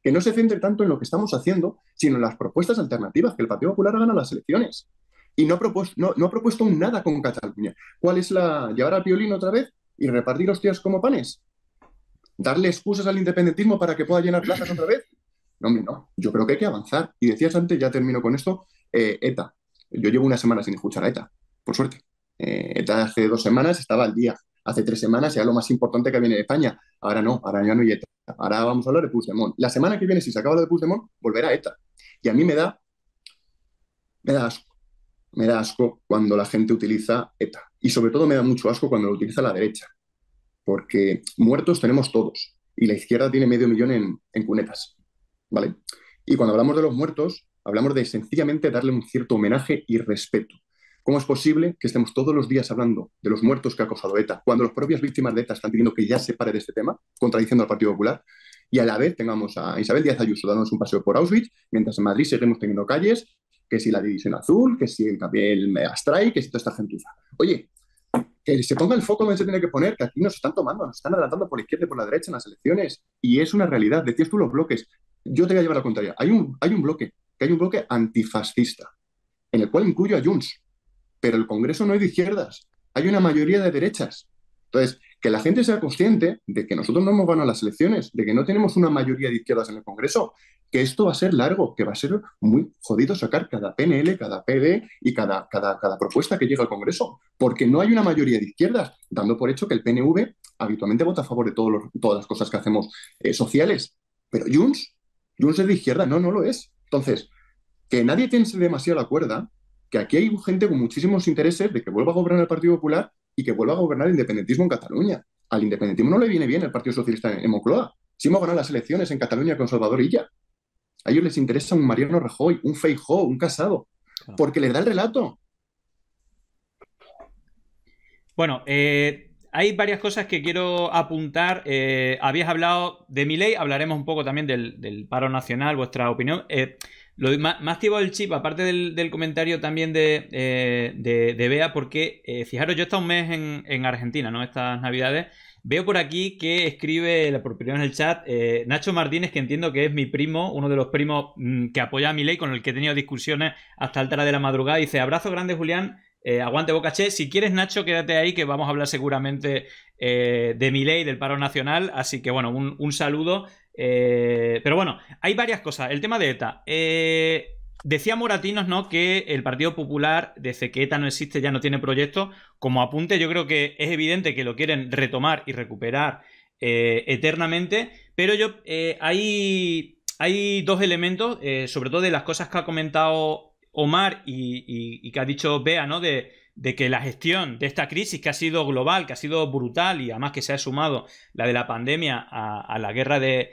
que no se centre tanto en lo que estamos haciendo, sino en las propuestas alternativas, que el Partido Popular gana las elecciones. Y no ha, propuesto, no, ha propuesto nada con Cataluña. ¿Cuál es la. llevar al violín otra vez y repartir los hostias como panes? ¿Darle excusas al independentismo para que pueda llenar plazas otra vez? No, no. Yo creo que hay que avanzar. Y decías antes, ya termino con esto, eh, ETA. Yo llevo una semana sin escuchar a ETA, por suerte. ETA eh, hace dos semanas estaba al día, hace tres semanas era lo más importante que viene de España. Ahora no, ahora ya no hay ETA. Ahora vamos a hablar de Puigdemont. La semana que viene, si se acaba de Puigdemont, volverá ETA. Y a mí me da, me da asco. Me da asco cuando la gente utiliza ETA. Y sobre todo me da mucho asco cuando lo utiliza la derecha. Porque muertos tenemos todos. Y la izquierda tiene medio millón en, en cunetas. ¿Vale? Y cuando hablamos de los muertos, hablamos de sencillamente darle un cierto homenaje y respeto. ¿Cómo es posible que estemos todos los días hablando de los muertos que ha causado ETA, cuando las propias víctimas de ETA están pidiendo que ya se pare de este tema, contradiciendo al Partido Popular? Y a la vez tengamos a Isabel Díaz Ayuso dándonos un paseo por Auschwitz, mientras en Madrid seguimos teniendo calles, que si la División Azul, que si el, me astrae, que si toda esta gentuza. Oye, que se ponga el foco donde se tiene que poner, que aquí nos están tomando, nos están adelantando por la izquierda y por la derecha en las elecciones. Y es una realidad. Decías tú los bloques. Yo te voy a llevar la contraria. Hay un, hay un bloque, que hay un bloque antifascista, en el cual incluyo a Junts pero el Congreso no es de izquierdas, hay una mayoría de derechas. Entonces, que la gente sea consciente de que nosotros no hemos a las elecciones, de que no tenemos una mayoría de izquierdas en el Congreso, que esto va a ser largo, que va a ser muy jodido sacar cada PNL, cada PD y cada, cada, cada propuesta que llega al Congreso, porque no hay una mayoría de izquierdas, dando por hecho que el PNV habitualmente vota a favor de todas las cosas que hacemos eh, sociales. Pero Junts, Junts es de izquierda, no, no lo es. Entonces, que nadie tense demasiado la cuerda, que aquí hay gente con muchísimos intereses de que vuelva a gobernar el Partido Popular y que vuelva a gobernar el independentismo en Cataluña. Al independentismo no le viene bien el Partido Socialista en, mocloa Moncloa. Si hemos ganado las elecciones en Cataluña con Salvador ya. A ellos les interesa un Mariano Rajoy, un Feijó, un Casado, porque les da el relato. Bueno, eh, hay varias cosas que quiero apuntar. Eh, habías hablado de mi ley, hablaremos un poco también del, paro nacional, vuestra opinión. Eh, lo, más, activado el chip, aparte del, comentario también de, eh, Bea, porque eh, fijaros, yo he estado un mes en, Argentina, ¿no? Estas navidades. Veo por aquí que escribe, la primera en el chat, eh, Nacho Martínez, que entiendo que es mi primo, uno de los primos mm, que apoya a mi ley, con el que he tenido discusiones hasta el de la madrugada. Dice, abrazo grande, Julián. aguante Boca Che. Si quieres, Nacho, quédate ahí que vamos a hablar seguramente de mi ley, del paro nacional. Así que, bueno, un, un saludo eh, pero bueno, hay varias cosas. El tema de ETA. Eh, decía Moratinos, ¿no? Que el Partido Popular, desde que ETA no existe, ya no tiene proyecto. Como apunte, yo creo que es evidente que lo quieren retomar y recuperar eh, eternamente. Pero yo hay, hay dos elementos, sobre todo de las cosas que ha comentado Omar y, que ha dicho Bea, ¿no? De de que la gestión de esta crisis que ha sido global, que ha sido brutal y además que se ha sumado la de la pandemia a, la guerra de,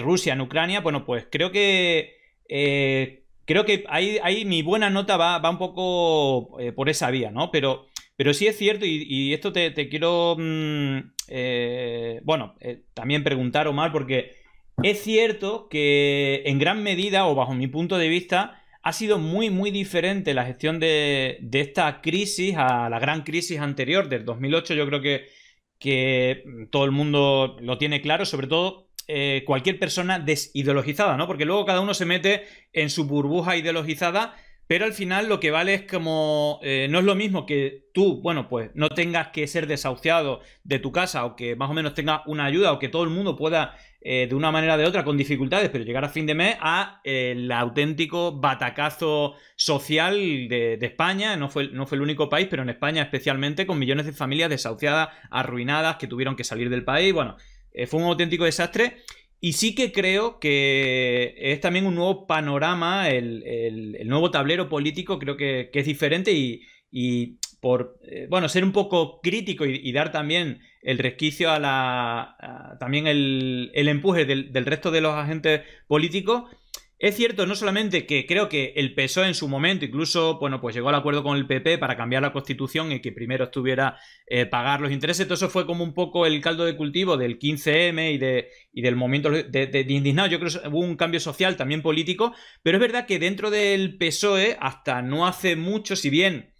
Rusia en Ucrania, bueno, pues creo que... Eh, creo que ahí, mi buena nota va, un poco eh, por esa vía, ¿no? Pero, pero sí es cierto, y, esto te, quiero, mm, eh, bueno, también preguntar, Omar, porque es cierto que en gran medida, o bajo mi punto de vista, ha sido muy, muy diferente la gestión de, esta crisis a la gran crisis anterior del 2008. Yo creo que, que mm, todo el mundo lo tiene claro, sobre todo eh, cualquier persona desideologizada, ¿no? Porque luego cada uno se mete en su burbuja ideologizada, pero al final lo que vale es como, eh, no es lo mismo que tú, bueno, pues no tengas que ser desahuciado de tu casa o que más o menos tengas una ayuda o que todo el mundo pueda eh, de una manera o de otra, con dificultades, pero llegar a fin de mes a eh, el auténtico batacazo social de, España. No fue, no fue el único país, pero en España especialmente, con millones de familias desahuciadas, arruinadas, que tuvieron que salir del país. Bueno, eh, fue un auténtico desastre. Y sí que creo que es también un nuevo panorama, el, nuevo tablero político creo que, es diferente y por eh, bueno, ser un poco crítico y, dar también el resquicio a la. también el, el empuje del, resto de los agentes políticos. Es cierto, no solamente que creo que el PSOE en su momento, incluso, bueno, pues llegó al acuerdo con el PP para cambiar la constitución y que primero estuviera eh, pagar los intereses. Todo eso fue como un poco el caldo de cultivo del 15M y, de, y del momento de, de indignado. Yo creo que hubo un cambio social, también político, pero es verdad que dentro del PSOE, hasta no hace mucho, si bien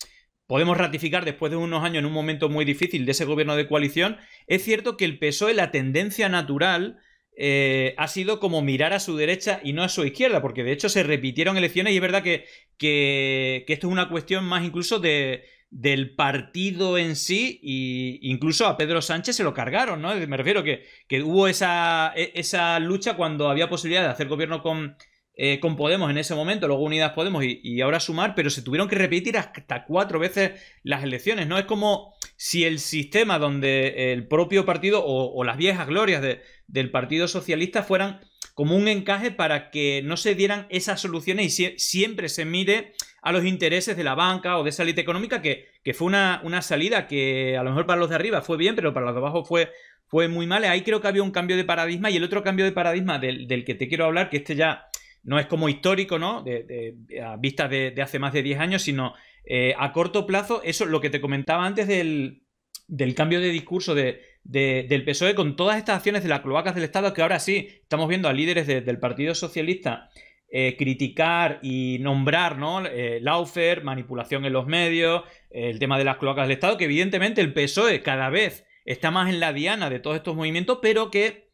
podemos ratificar después de unos años en un momento muy difícil de ese gobierno de coalición, es cierto que el PSOE, la tendencia natural, eh, ha sido como mirar a su derecha y no a su izquierda, porque de hecho se repitieron elecciones y es verdad que, que, esto es una cuestión más incluso de, del partido en sí e incluso a Pedro Sánchez se lo cargaron, ¿no? Me refiero que, que hubo esa, e, esa lucha cuando había posibilidad de hacer gobierno con, eh, con Podemos en ese momento, luego Unidas Podemos y, ahora Sumar, pero se tuvieron que repetir hasta cuatro veces las elecciones, ¿no? Es como si el sistema donde el propio partido o, las viejas glorias del Partido Socialista fueran como un encaje para que no se dieran esas soluciones y siempre se mire a los intereses de la banca o de esa élite económica, que, fue una, salida que a lo mejor para los de arriba fue bien, pero para los de abajo fue, fue muy mal. Ahí creo que había un cambio de paradigma y el otro cambio de paradigma del, del que te quiero hablar, que este ya no es como histórico, ¿no? De, a vistas de, hace más de 10 años, sino eh, a corto plazo, eso lo que te comentaba antes del, cambio de discurso del PSOE con todas estas acciones de las cloacas del Estado, que ahora sí estamos viendo a líderes del Partido Socialista eh, criticar y nombrar, ¿no? Eh, Laufer, manipulación en los medios, el tema de las cloacas del Estado, que evidentemente el PSOE cada vez está más en la diana de todos estos movimientos, pero que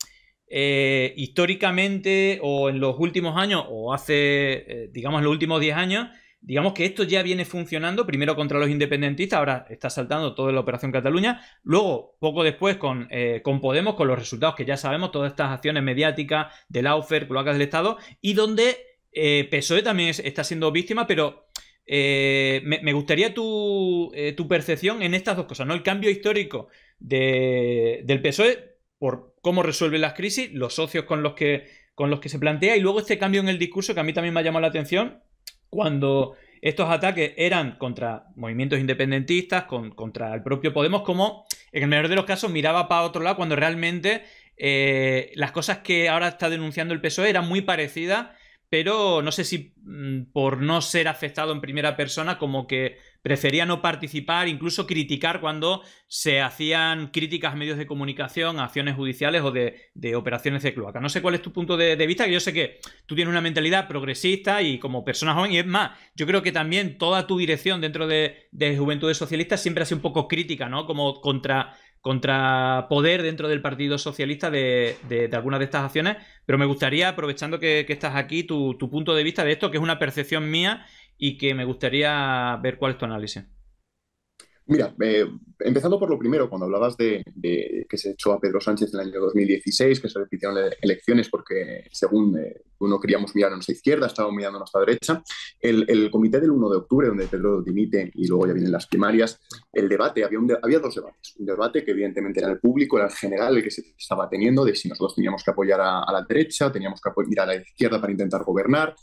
eh, históricamente o en los últimos años o hace, eh, digamos, los últimos 10 años, digamos que esto ya viene funcionando, primero contra los independentistas, ahora está saltando toda la Operación Cataluña, luego, poco después, con, eh, con Podemos, con los resultados que ya sabemos, todas estas acciones mediáticas del Aufer, cloacas del Estado, y donde PSOE también está siendo víctima, pero me, gustaría tu, tu, percepción en estas dos cosas, ¿no? El cambio histórico del PSOE por, cómo resuelve las crisis, los socios con los que, con los que se plantea, y luego este cambio en el discurso que a mí también me ha llamado la atención, cuando estos ataques eran contra movimientos independentistas, contra el propio Podemos, como en el menor de los casos miraba para otro lado cuando realmente eh, las cosas que ahora está denunciando el PSOE eran muy parecidas, pero no sé si mm, por no ser afectado en primera persona, como que prefería no participar, incluso criticar cuando se hacían críticas a medios de comunicación, a acciones judiciales o de, operaciones de cloaca. No sé cuál es tu punto de, vista, que yo sé que tú tienes una mentalidad progresista y como persona joven, y es más, yo creo que también toda tu dirección dentro de, de Juventudes Socialistas siempre ha sido un poco crítica, ¿no? Como contra contra poder dentro del Partido Socialista de, de, de, algunas de estas acciones, pero me gustaría, aprovechando que, estás aquí, tu, tu, punto de vista de esto, que es una percepción mía y que me gustaría ver cuál es tu análisis. Mira, eh, empezando por lo primero, cuando hablabas de, que se echó a Pedro Sánchez en el año 2016, que se repitieron elecciones porque según eh, uno queríamos mirar a nuestra izquierda, estábamos mirando a nuestra derecha, el, el, comité del 1 de octubre, donde Pedro dimite y luego ya vienen las primarias, el debate, había, había dos debates. Un debate que evidentemente era el público, era el general, el que se estaba teniendo, de si nosotros teníamos que apoyar a, a la derecha, teníamos que mirar a la izquierda para intentar gobernar,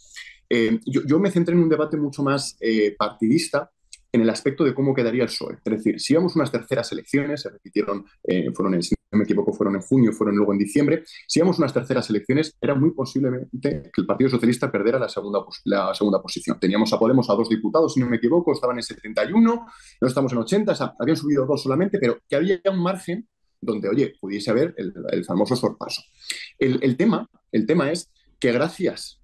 eh, yo, me centré en un debate mucho más eh, partidista en el aspecto de cómo quedaría el PSOE. Es decir, si íbamos unas terceras elecciones, se repitieron, eh, fueron en, si no me equivoco, fueron en junio, fueron luego en diciembre, si íbamos unas terceras elecciones, era muy posiblemente que el Partido Socialista perdiera la segunda, la segunda posición. Teníamos a Podemos a dos diputados, si no me equivoco, estaban en 71, no estamos en 80, habían subido dos solamente, pero que había un margen donde, oye, pudiese haber el, famoso sorpaso. El, el, tema, el tema es que gracias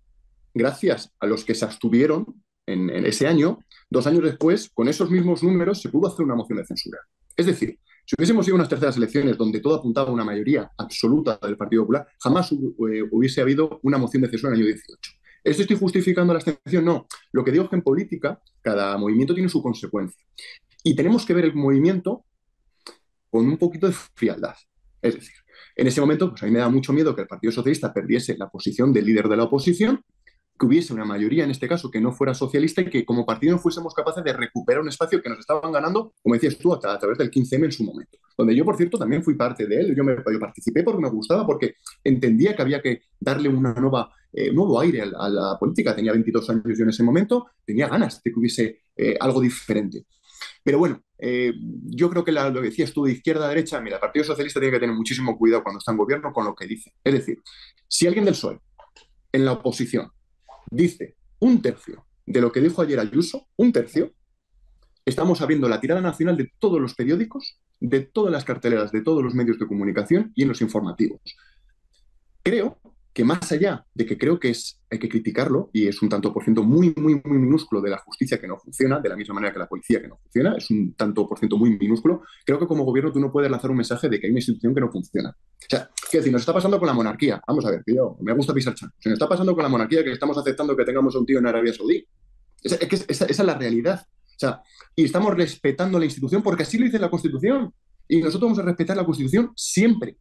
gracias a los que se abstuvieron en, ese año, dos años después, con esos mismos números se pudo hacer una moción de censura. Es decir, si hubiésemos ido a unas terceras elecciones donde todo apuntaba a una mayoría absoluta del Partido Popular, jamás eh, hubiese habido una moción de censura en el año 18. ¿Esto estoy justificando la abstención? No. Lo que digo es que en política cada movimiento tiene su consecuencia. Y tenemos que ver el movimiento con un poquito de frialdad. Es decir, en ese momento pues a mí me da mucho miedo que el Partido Socialista perdiese la posición de líder de la oposición que hubiese una mayoría en este caso que no fuera socialista y que como partido no fuésemos capaces de recuperar un espacio que nos estaban ganando, como decías tú, a, través del 15M en su momento. Donde yo, por cierto, también fui parte de él, yo, me, participé porque me gustaba, porque entendía que había que darle una nueva, eh, nuevo aire a la, política. Tenía 22 años yo en ese momento, tenía ganas de que hubiese eh, algo diferente. Pero bueno, eh, yo creo que lo que decías tú de izquierda a derecha, mira, el Partido Socialista tiene que tener muchísimo cuidado cuando está en gobierno con lo que dice. Es decir, si alguien del PSOE en la oposición dice un tercio de lo que dijo ayer Ayuso, un tercio, estamos abriendo la tirada nacional de todos los periódicos, de todas las carteleras, de todos los medios de comunicación y en los informativos. Creo que más allá de que creo que es, hay que criticarlo, y es un tanto por ciento muy, muy, muy minúsculo de la justicia que no funciona, de la misma manera que la policía que no funciona, es un tanto por ciento muy minúsculo, creo que como gobierno tú no puedes lanzar un mensaje de que hay una institución que no funciona. O sea, quiero decir, nos está pasando con la monarquía, vamos a ver, tío, me gusta pisar Se nos está pasando con la monarquía que estamos aceptando que tengamos un tío en Arabia Saudí. es esa es la realidad. O sea, y estamos respetando la institución porque así lo dice la Constitución. Y nosotros vamos a respetar la Constitución siempre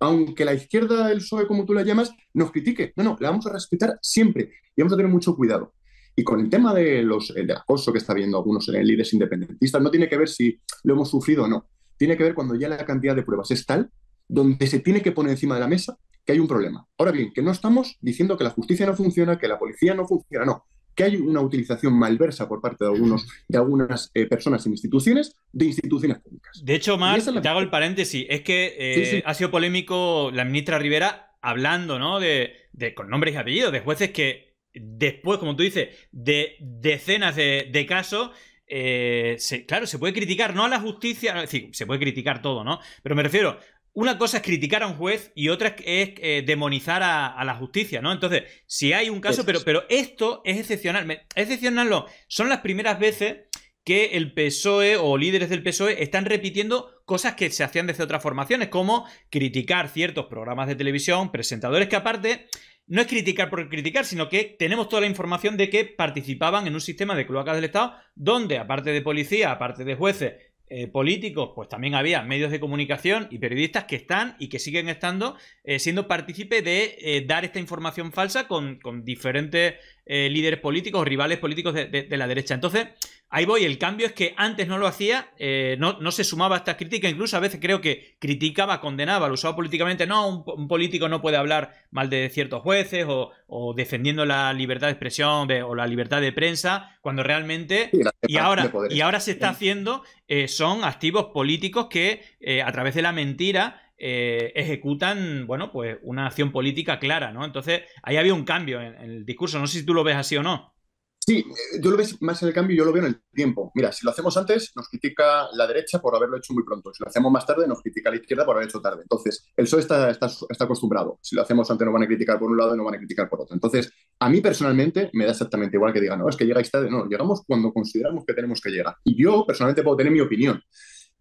aunque la izquierda, el PSOE, como tú la llamas, nos critique. No, no, la vamos a respetar siempre y vamos a tener mucho cuidado. Y con el tema de los, del acoso que está viendo algunos líderes independentistas, no tiene que ver si lo hemos sufrido o no. Tiene que ver cuando ya la cantidad de pruebas es tal donde se tiene que poner encima de la mesa que hay un problema. Ahora bien, que no estamos diciendo que la justicia no funciona, que la policía no funciona, no que hay una utilización malversa por parte de, algunos, de algunas eh, personas en instituciones de instituciones públicas. De hecho, Mar, te hago el paréntesis, es que eh, ha sido polémico la ministra Rivera hablando, ¿no? De, con nombres y apellidos, de jueces que después, como tú dices, de decenas de, casos... Eh, claro, se puede criticar, no a la justicia, es se puede criticar todo, ¿no? Pero me refiero, una cosa es criticar a un juez y otra es eh, demonizar a, la justicia, ¿no? Entonces, si hay un caso, pero, pero esto es excepcional. excepcional, Son las primeras veces que el PSOE o líderes del PSOE están repitiendo cosas que se hacían desde otras formaciones, como criticar ciertos programas de televisión, presentadores que aparte no es criticar por criticar, sino que tenemos toda la información de que participaban en un sistema de cloacas del Estado donde, aparte de policía, aparte de jueces, eh, políticos, pues también había medios de comunicación y periodistas que están y que siguen estando eh, siendo partícipes de eh, dar esta información falsa con, con diferentes eh, líderes políticos rivales políticos de, la derecha. Entonces, ahí voy, el cambio es que antes no lo hacía, eh, no, se sumaba a estas críticas, incluso a veces creo que criticaba, condenaba, lo usaba políticamente, no, un, político no puede hablar mal de ciertos jueces o, defendiendo la libertad de expresión o la libertad de prensa, cuando realmente, y, ahora, y ahora se está haciendo, eh, son activos políticos que a través de la mentira eh, ejecutan, bueno, pues una acción política clara, ¿no? Entonces, ahí había un cambio en, el discurso. No sé si tú lo ves así o no. Sí, eh, yo lo ves más en el cambio, yo lo veo en el tiempo. Mira, si lo hacemos antes, nos critica la derecha por haberlo hecho muy pronto. Si lo hacemos más tarde, nos critica la izquierda por haberlo hecho tarde. Entonces, el PSOE está, está, acostumbrado. Si lo hacemos antes, nos van a criticar por un lado y nos van a criticar por otro. Entonces, a mí personalmente me da exactamente igual que digan, no, es que llega tarde. No, llegamos cuando consideramos que tenemos que llegar. Y yo personalmente puedo tener mi opinión.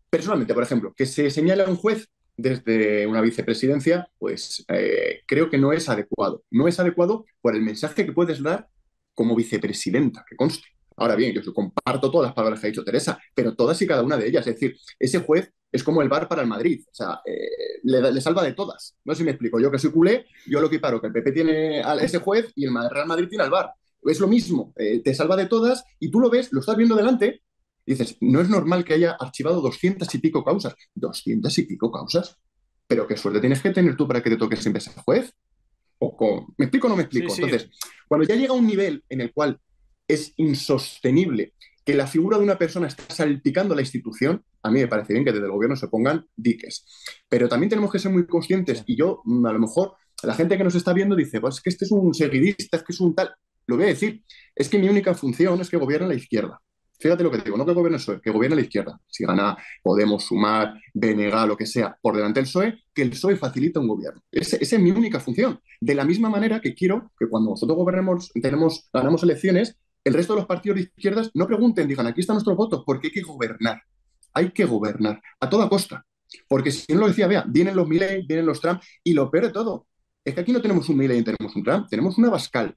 Personalmente, por ejemplo, que se señale a un juez desde una vicepresidencia, pues eh, creo que no es adecuado. No es adecuado por el mensaje que puedes dar como vicepresidenta, que conste. Ahora bien, yo comparto todas las palabras que ha dicho Teresa, pero todas y cada una de ellas. Es decir, ese juez es como el bar para el Madrid. O sea, eh, le, salva de todas. No sé si me explico. Yo que soy culé, yo lo equiparo que el PP tiene a ese juez y el Real Madrid tiene al bar. Es lo mismo, eh, te salva de todas y tú lo ves, lo estás viendo delante dices, no es normal que haya archivado doscientas y pico causas. ¿Doscientas y pico causas? Pero qué suerte tienes que tener tú para que te toques siempre ser juez. O ¿Me explico o no me explico? Entonces, cuando ya llega un nivel en el cual es insostenible que la figura de una persona está salpicando la institución, a mí me parece bien que desde el gobierno se pongan diques. Pero también tenemos que ser muy conscientes y yo, a lo mejor, la gente que nos está viendo dice, pues es que este es un seguidista, es que es un tal. Lo voy a decir, es que mi única función es que gobierna la izquierda. Fíjate lo que digo, no que gobierne el PSOE, que gobierne la izquierda. Si gana Podemos, Sumar, denegar, lo que sea, por delante del PSOE, que el PSOE facilita un gobierno. esa es mi única función. De la misma manera que quiero que cuando nosotros gobernemos, tenemos, ganamos elecciones, el resto de los partidos de izquierdas no pregunten, digan, aquí están nuestros votos, porque hay que gobernar. Hay que gobernar a toda costa. Porque si no lo decía, vea, vienen los Milley, vienen los Trump, y lo peor de todo es que aquí no tenemos un Milley, tenemos un Trump, tenemos una Bascal,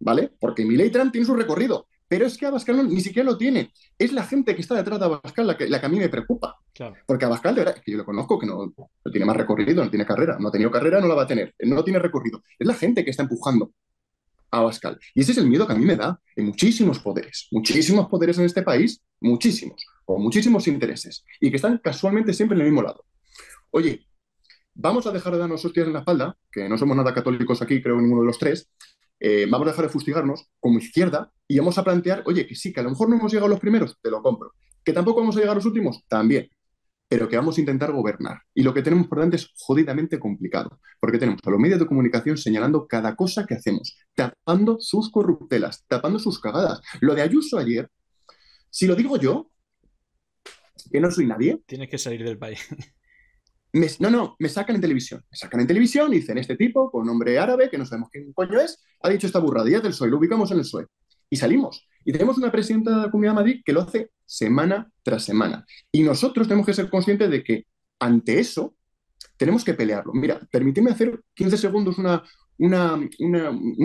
¿vale? Porque Milley y Trump tienen su recorrido, pero es que Abascal ni siquiera lo tiene. Es la gente que está detrás de Abascal la que, a mí me preocupa. Porque Abascal, de que yo lo conozco, que no, tiene más recorrido, no tiene carrera. No ha tenido carrera, no la va a tener. No tiene recorrido. Es la gente que está empujando a Abascal. Y ese es el miedo que a mí me da en muchísimos poderes. Muchísimos poderes en este país, muchísimos, O muchísimos intereses. Y que están casualmente siempre en el mismo lado. Oye, vamos a dejar de darnos hostias en la espalda, que no somos nada católicos aquí, creo, ninguno de los tres, eh, vamos a dejar de fustigarnos como izquierda y vamos a plantear, oye, que sí, que a lo mejor no hemos llegado los primeros, te lo compro. Que tampoco vamos a llegar los últimos, también. Pero que vamos a intentar gobernar. Y lo que tenemos por delante es jodidamente complicado, porque tenemos a los medios de comunicación señalando cada cosa que hacemos, tapando sus corruptelas, tapando sus cagadas. Lo de Ayuso ayer, si lo digo yo, que no soy nadie. Tienes que salir del país no, no, me sacan en televisión. Me sacan en televisión y dicen, este tipo, con nombre árabe, que no sabemos quién coño es, ha dicho esta burradilla del PSOE, lo ubicamos en el suelo Y salimos. Y tenemos una presidenta de la Comunidad de Madrid que lo hace semana tras semana. Y nosotros tenemos que ser conscientes de que ante eso tenemos que pelearlo. Mira, permíteme hacer 15 segundos una, una,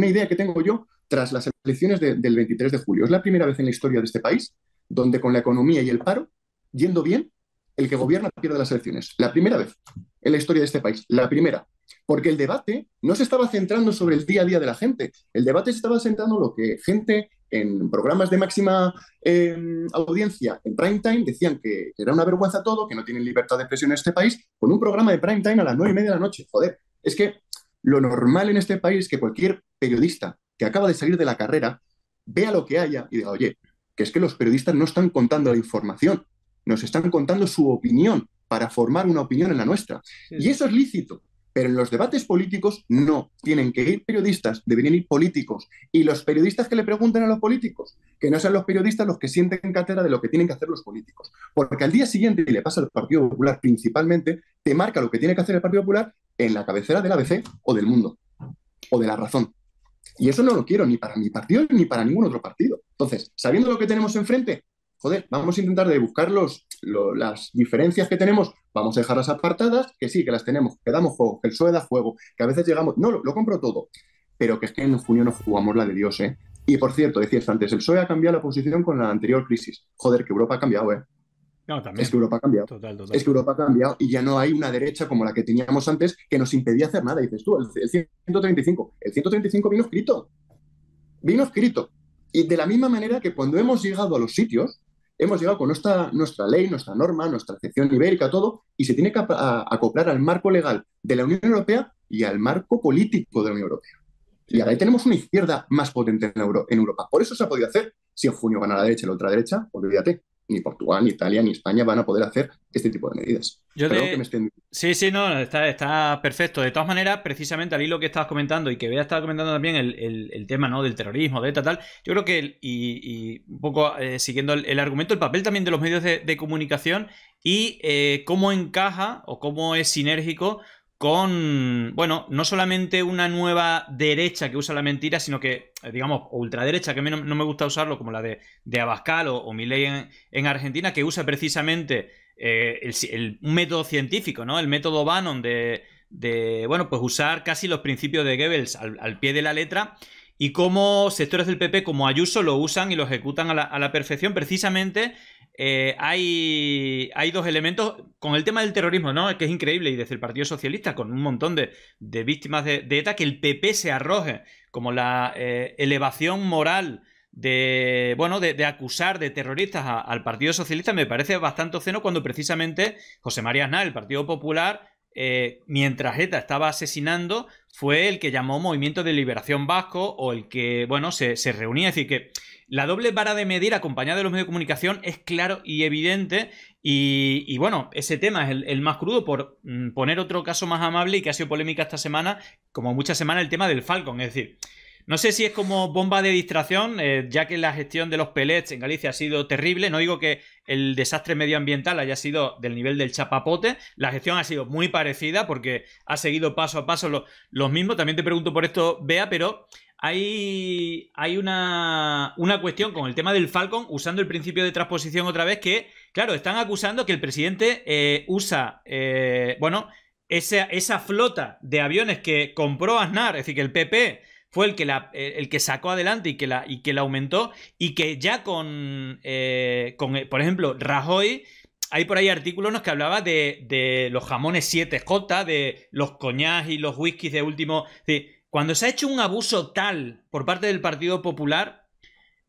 idea que tengo yo tras las elecciones del 23 de julio. Es la primera vez en la historia de este país donde con la economía y el paro, yendo bien, el que gobierna pierde las elecciones. La primera vez en la historia de este país. La primera. Porque el debate no se estaba centrando sobre el día a día de la gente. El debate se estaba centrando en lo que gente en programas de máxima em, audiencia, en prime time, decían que era una vergüenza todo, que no tienen libertad de expresión en este país, con un programa de prime time a las nueve y media de la noche. Joder, es que lo normal en este país es que cualquier periodista que acaba de salir de la carrera vea lo que haya y diga, oye, que es que los periodistas no están contando la información, nos están contando su opinión para formar una opinión en la nuestra. Y eso es lícito, pero en los debates políticos no. Tienen que ir periodistas, deberían ir políticos. Y los periodistas que le pregunten a los políticos, que no sean los periodistas los que sienten cátedra de lo que tienen que hacer los políticos. Porque al día siguiente, y le pasa al Partido Popular principalmente, te marca lo que tiene que hacer el Partido Popular en la cabecera del ABC o del Mundo o de la Razón. Y eso no lo quiero ni para mi partido ni para ningún otro partido. Entonces, sabiendo lo que tenemos enfrente, joder, vamos a intentar de buscar las diferencias que tenemos, vamos a dejarlas apartadas, que sí, que las tenemos, que damos juego, que el PSOE da juego, que a veces llegamos, no, lo, compro todo, pero que es que en junio no jugamos la de Dios, ¿eh? Y por cierto, decías antes, el PSOE ha cambiado la posición con la anterior crisis. Joder, que Europa ha cambiado, ¿eh? No, también. Es que Europa ha cambiado. Total, total. Es que Europa ha cambiado y ya no hay una derecha como la que teníamos antes que nos impedía hacer nada. dices tú, el 135. El 135 vino escrito. Vino escrito. Y de la misma manera que cuando hemos llegado a los sitios, hemos llegado con nuestra, ley, nuestra norma, nuestra excepción ibérica, todo, y se tiene que acoplar al marco legal de la Unión Europea y al marco político de la Unión Europea. Y ahora ahí tenemos una izquierda más potente en, Europa. Por eso se ha podido hacer. Si en junio gana la derecha y la otra derecha, olvídate ni Portugal, ni Italia, ni España van a poder hacer este tipo de medidas. Yo Sí, sí, no, está, perfecto. De todas maneras, precisamente al hilo que estabas comentando y que había estado comentando también el, tema ¿no? del terrorismo, de tal, tal, yo creo que, y, un poco eh, siguiendo el, argumento, el papel también de los medios de, comunicación y eh, cómo encaja o cómo es sinérgico con, bueno, no solamente una nueva derecha que usa la mentira, sino que, eh, digamos, ultraderecha, que a mí no, me gusta usarlo, como la de, de Abascal o, o Milley en, Argentina, que usa precisamente eh, el, un método científico, ¿no? El método Bannon de, bueno, pues usar casi los principios de Goebbels al, pie de la letra y cómo sectores del PP como Ayuso lo usan y lo ejecutan a la perfección precisamente eh, hay, dos elementos con el tema del terrorismo, ¿no? Que es increíble, y desde el Partido Socialista, con un montón de, víctimas de, ETA, que el PP se arroje como la eh, elevación moral de bueno de, acusar de terroristas al Partido Socialista me parece bastante oceno cuando precisamente José María Aznar, el Partido Popular, eh, mientras ETA estaba asesinando, fue el que llamó Movimiento de Liberación Vasco o el que bueno se, se reunía, es decir que la doble vara de medir acompañada de los medios de comunicación es claro y evidente y, bueno, ese tema es el, más crudo por mm, poner otro caso más amable y que ha sido polémica esta semana, como muchas semanas, el tema del Falcon, es decir... No sé si es como bomba de distracción, eh, ya que la gestión de los pellets en Galicia ha sido terrible. No digo que el desastre medioambiental haya sido del nivel del chapapote. La gestión ha sido muy parecida porque ha seguido paso a paso los mismos. También te pregunto por esto, Bea, pero hay, hay una, una, cuestión con el tema del Falcon, usando el principio de transposición otra vez, que, claro, están acusando que el presidente eh, usa, eh, bueno, esa, esa, flota de aviones que compró Aznar, es decir, que el PP fue el que, eh, el que sacó adelante y que, la, y que la aumentó, y que ya con, con, por ejemplo, Rajoy hay por ahí artículos en que hablaba de, los jamones 7 J, de los coñás y los whiskies de último. Cuando se ha hecho un abuso tal por parte del Partido Popular,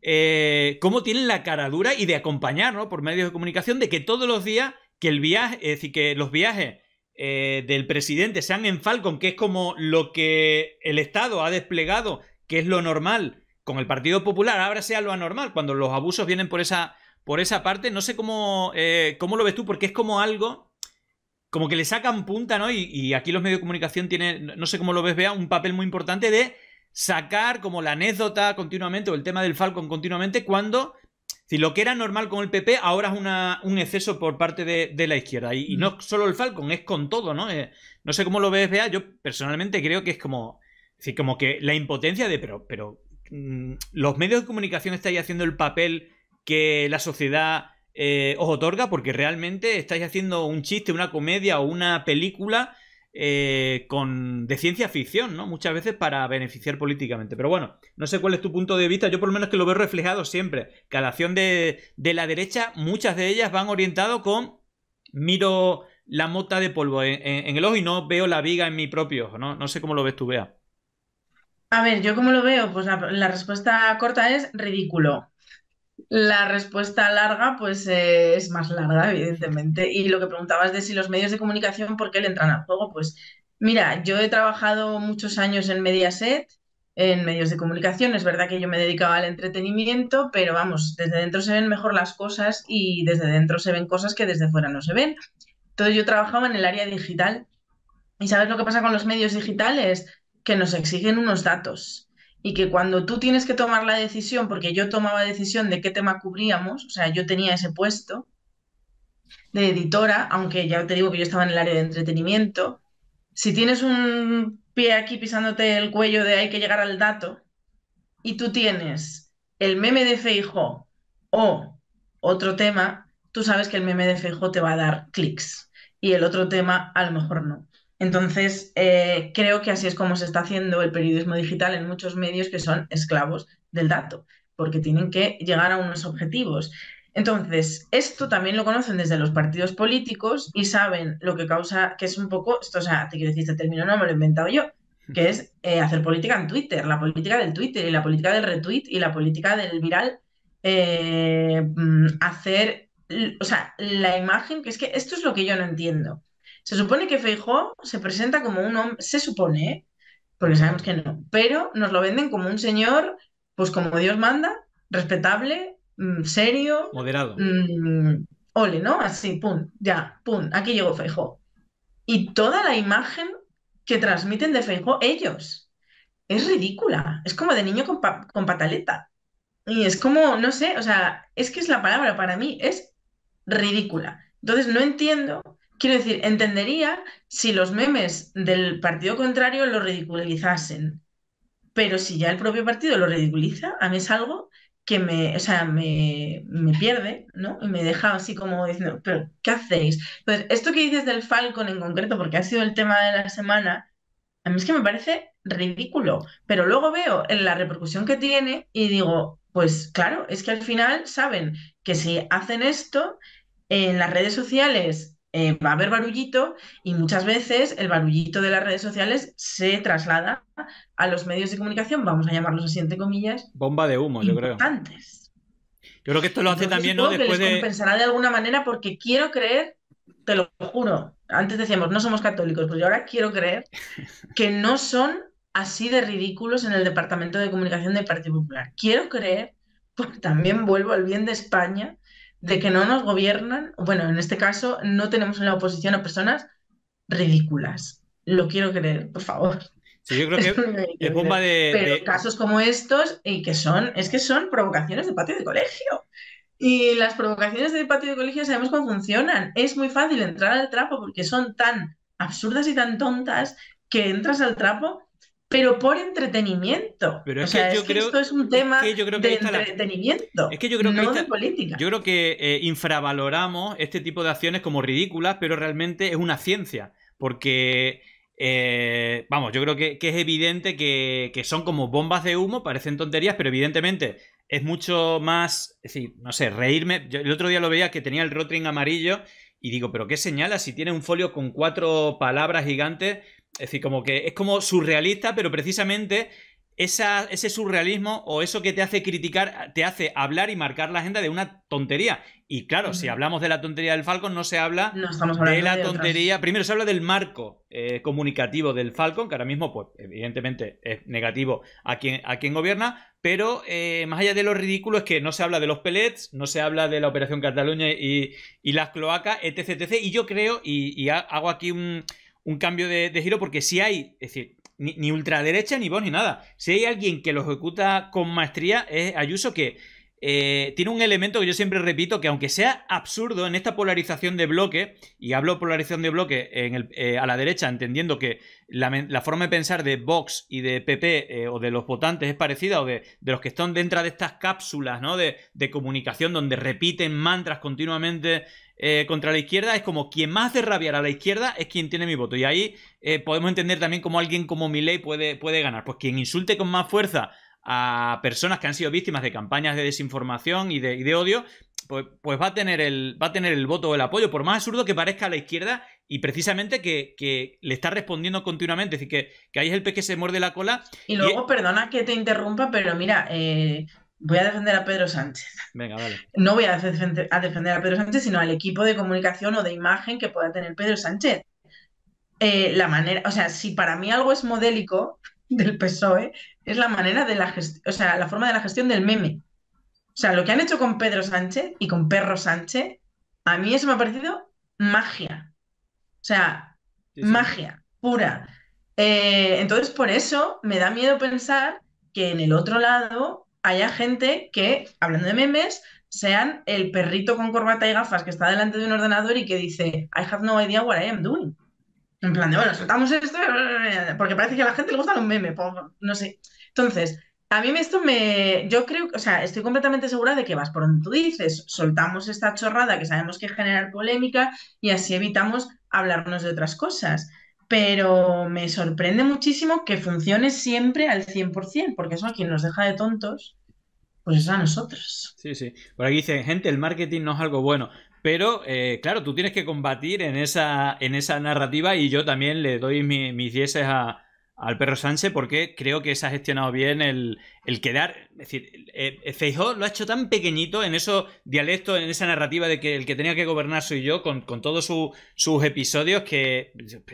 eh, cómo tienen la cara dura y de acompañar, Por medios de comunicación, de que todos los días que el viaje, es decir, que los viajes eh, del presidente sean en Falcon, que es como lo que el Estado ha desplegado, que es lo normal con el Partido Popular, ahora sea lo anormal, cuando los abusos vienen por esa, por esa parte. No sé cómo, eh, cómo lo ves tú, porque es como algo como que le sacan punta, ¿no? Y, aquí los medios de comunicación tienen, no sé cómo lo ves, vea un papel muy importante de sacar como la anécdota continuamente o el tema del Falcon continuamente cuando si lo que era normal con el PP ahora es un exceso por parte de, la izquierda. Y, no mm. solo el Falcon, es con todo, ¿no? Eh, no sé cómo lo ves, VEA. yo personalmente creo que es como, es como que la impotencia de, pero, pero, mm, los medios de comunicación están ahí haciendo el papel que la sociedad eh, os otorga porque realmente estáis haciendo un chiste, una comedia o una película eh, de ciencia ficción, ¿no? Muchas veces para beneficiar políticamente. Pero bueno, no sé cuál es tu punto de vista. Yo por lo menos que lo veo reflejado siempre. Que la acción de, la derecha, muchas de ellas van orientado con miro la mota de polvo en, el ojo y no veo la viga en mi propio ojo, ¿no? No sé cómo lo ves tú, Bea. A ver, yo cómo lo veo, pues la respuesta corta es ridículo. La respuesta larga, pues eh, es más larga, evidentemente. Y lo que preguntabas de si los medios de comunicación, ¿por qué le entran al juego? Pues mira, yo he trabajado muchos años en Mediaset, en medios de comunicación. Es verdad que yo me dedicaba al entretenimiento, pero vamos, desde dentro se ven mejor las cosas y desde dentro se ven cosas que desde fuera no se ven. Entonces yo trabajaba en el área digital. ¿Y sabes lo que pasa con los medios digitales? Que nos exigen unos datos y que cuando tú tienes que tomar la decisión, porque yo tomaba decisión de qué tema cubríamos, o sea, yo tenía ese puesto de editora, aunque ya te digo que yo estaba en el área de entretenimiento, si tienes un pie aquí pisándote el cuello de hay que llegar al dato, y tú tienes el meme de Feijo o otro tema, tú sabes que el meme de Feijo te va a dar clics y el otro tema a lo mejor no. Entonces, eh, creo que así es como se está haciendo el periodismo digital en muchos medios que son esclavos del dato, porque tienen que llegar a unos objetivos. Entonces, esto también lo conocen desde los partidos políticos y saben lo que causa, que es un poco, esto, o sea, te quiero decir, este término no me lo he inventado yo, que es eh, hacer política en Twitter, la política del Twitter y la política del retweet y la política del viral, eh, mm, hacer, o sea, la imagen, que es que esto es lo que yo no entiendo. Se supone que Feijó se presenta como un hombre, se supone, ¿eh? porque sabemos que no, pero nos lo venden como un señor, pues como Dios manda, respetable, mm, serio. Moderado. Mm, ole, ¿no? Así, pum, ya, pum, aquí llegó Feijó. Y toda la imagen que transmiten de Feijó ellos es ridícula. Es como de niño con, con pataleta. Y es como, no sé, o sea, es que es la palabra para mí, es ridícula. Entonces no entiendo Quiero decir, entendería si los memes del partido contrario lo ridiculizasen, pero si ya el propio partido lo ridiculiza, a mí es algo que me, o sea, me, pierde, ¿no? Y me deja así como diciendo, pero ¿qué hacéis? Entonces, esto que dices del Falcon en concreto, porque ha sido el tema de la semana, a mí es que me parece ridículo, pero luego veo la repercusión que tiene y digo, pues claro, es que al final saben que si hacen esto, en las redes sociales eh, va a haber barullito y muchas veces el barullito de las redes sociales se traslada a los medios de comunicación, vamos a llamarlos así entre comillas. Bomba de humo, yo creo. antes Yo creo que esto lo hace también, ¿no? Después que les compensará de... alguna manera porque quiero creer, te lo juro, antes decíamos no somos católicos, pero pues yo ahora quiero creer que no son así de ridículos en el Departamento de Comunicación del Partido Popular. Quiero creer, porque también vuelvo al bien de España, de que no nos gobiernan, bueno, en este caso no tenemos en la oposición a personas ridículas. Lo quiero creer, por favor. yo creo que Pero casos como estos, y que son, es que son provocaciones de patio de colegio. Y las provocaciones de patio de colegio sabemos cómo funcionan. Es muy fácil entrar al trapo porque son tan absurdas y tan tontas que entras al trapo pero por entretenimiento. Pero o sea, es esto es un tema de entretenimiento. Es que yo creo que no de política. Yo creo que eh, infravaloramos este tipo de acciones como ridículas, pero realmente es una ciencia. Porque, eh, vamos, yo creo que, es evidente que, son como bombas de humo, parecen tonterías, pero evidentemente es mucho más, es decir, no sé, reírme. el otro día lo veía que tenía el rotring amarillo y digo, pero ¿qué señala si tiene un folio con cuatro palabras gigantes es decir, como que es como surrealista, pero precisamente esa, ese surrealismo o eso que te hace criticar, te hace hablar y marcar la agenda de una tontería. Y claro, si hablamos de la tontería del Falcon, no se habla no de la tontería. Primero se habla del marco eh, comunicativo del Falcon, que ahora mismo, pues, evidentemente, es negativo a quien, gobierna. Pero eh, más allá de lo ridículo, es que no se habla de los pellets, no se habla de la Operación Cataluña y, las cloacas, etc, etc. Y yo creo, y, y hago aquí un un cambio de, giro, porque si hay, es decir, ni, ultraderecha, ni vos ni nada. Si hay alguien que lo ejecuta con maestría, es Ayuso que eh, tiene un elemento que yo siempre repito, que aunque sea absurdo en esta polarización de bloque, y hablo polarización de bloque en el, eh, a la derecha, entendiendo que la, forma de pensar de Vox y de PP eh, o de los votantes es parecida, o de, los que están dentro de estas cápsulas ¿no? de, de comunicación donde repiten mantras continuamente eh, contra la izquierda es como quien más hace rabiar a la izquierda es quien tiene mi voto. Y ahí eh, podemos entender también cómo alguien como Milley puede, puede ganar. Pues quien insulte con más fuerza a personas que han sido víctimas de campañas de desinformación y de, odio, pues, pues, va, a tener el, va a tener el voto o el apoyo, por más absurdo que parezca a la izquierda y precisamente que, le está respondiendo continuamente. Es decir, que, que ahí es el pez que se muerde la cola. Y luego, perdona que te interrumpa, pero mira, eh, voy a defender a Pedro Sánchez. No voy a, defender a Pedro Sánchez, sino al equipo de comunicación o de imagen que pueda tener Pedro Sánchez. Eh, la manera, o sea, si para mí algo es modélico del PSOE, es la manera de la gestión, o sea, la forma de la gestión del meme. O sea, lo que han hecho con Pedro Sánchez y con Perro Sánchez, a mí eso me ha parecido magia. O sea, magia pura. Eh, entonces, por eso me da miedo pensar que en el otro lado haya gente que, hablando de memes, sean el perrito con corbata y gafas que está delante de un ordenador y que dice, I have no idea what I am doing. En plan de, bueno, soltamos esto, porque parece que a la gente le gusta los memes, no sé. Entonces, a mí esto me. Yo creo, o sea, estoy completamente segura de que vas por donde tú dices, soltamos esta chorrada que sabemos que genera polémica y así evitamos hablarnos de otras cosas pero me sorprende muchísimo que funcione siempre al 100%, porque eso a quien nos deja de tontos, pues es a nosotros. Sí, sí. Por aquí dicen, gente, el marketing no es algo bueno. Pero, eh, claro, tú tienes que combatir en esa, en esa narrativa y yo también le doy mis dieces a, al perro Sánchez porque creo que se ha gestionado bien el, el quedar. Es decir, eh, eh, Feijó lo ha hecho tan pequeñito en esos dialectos, en esa narrativa de que el que tenía que gobernar soy yo, con, todos sus episodios, que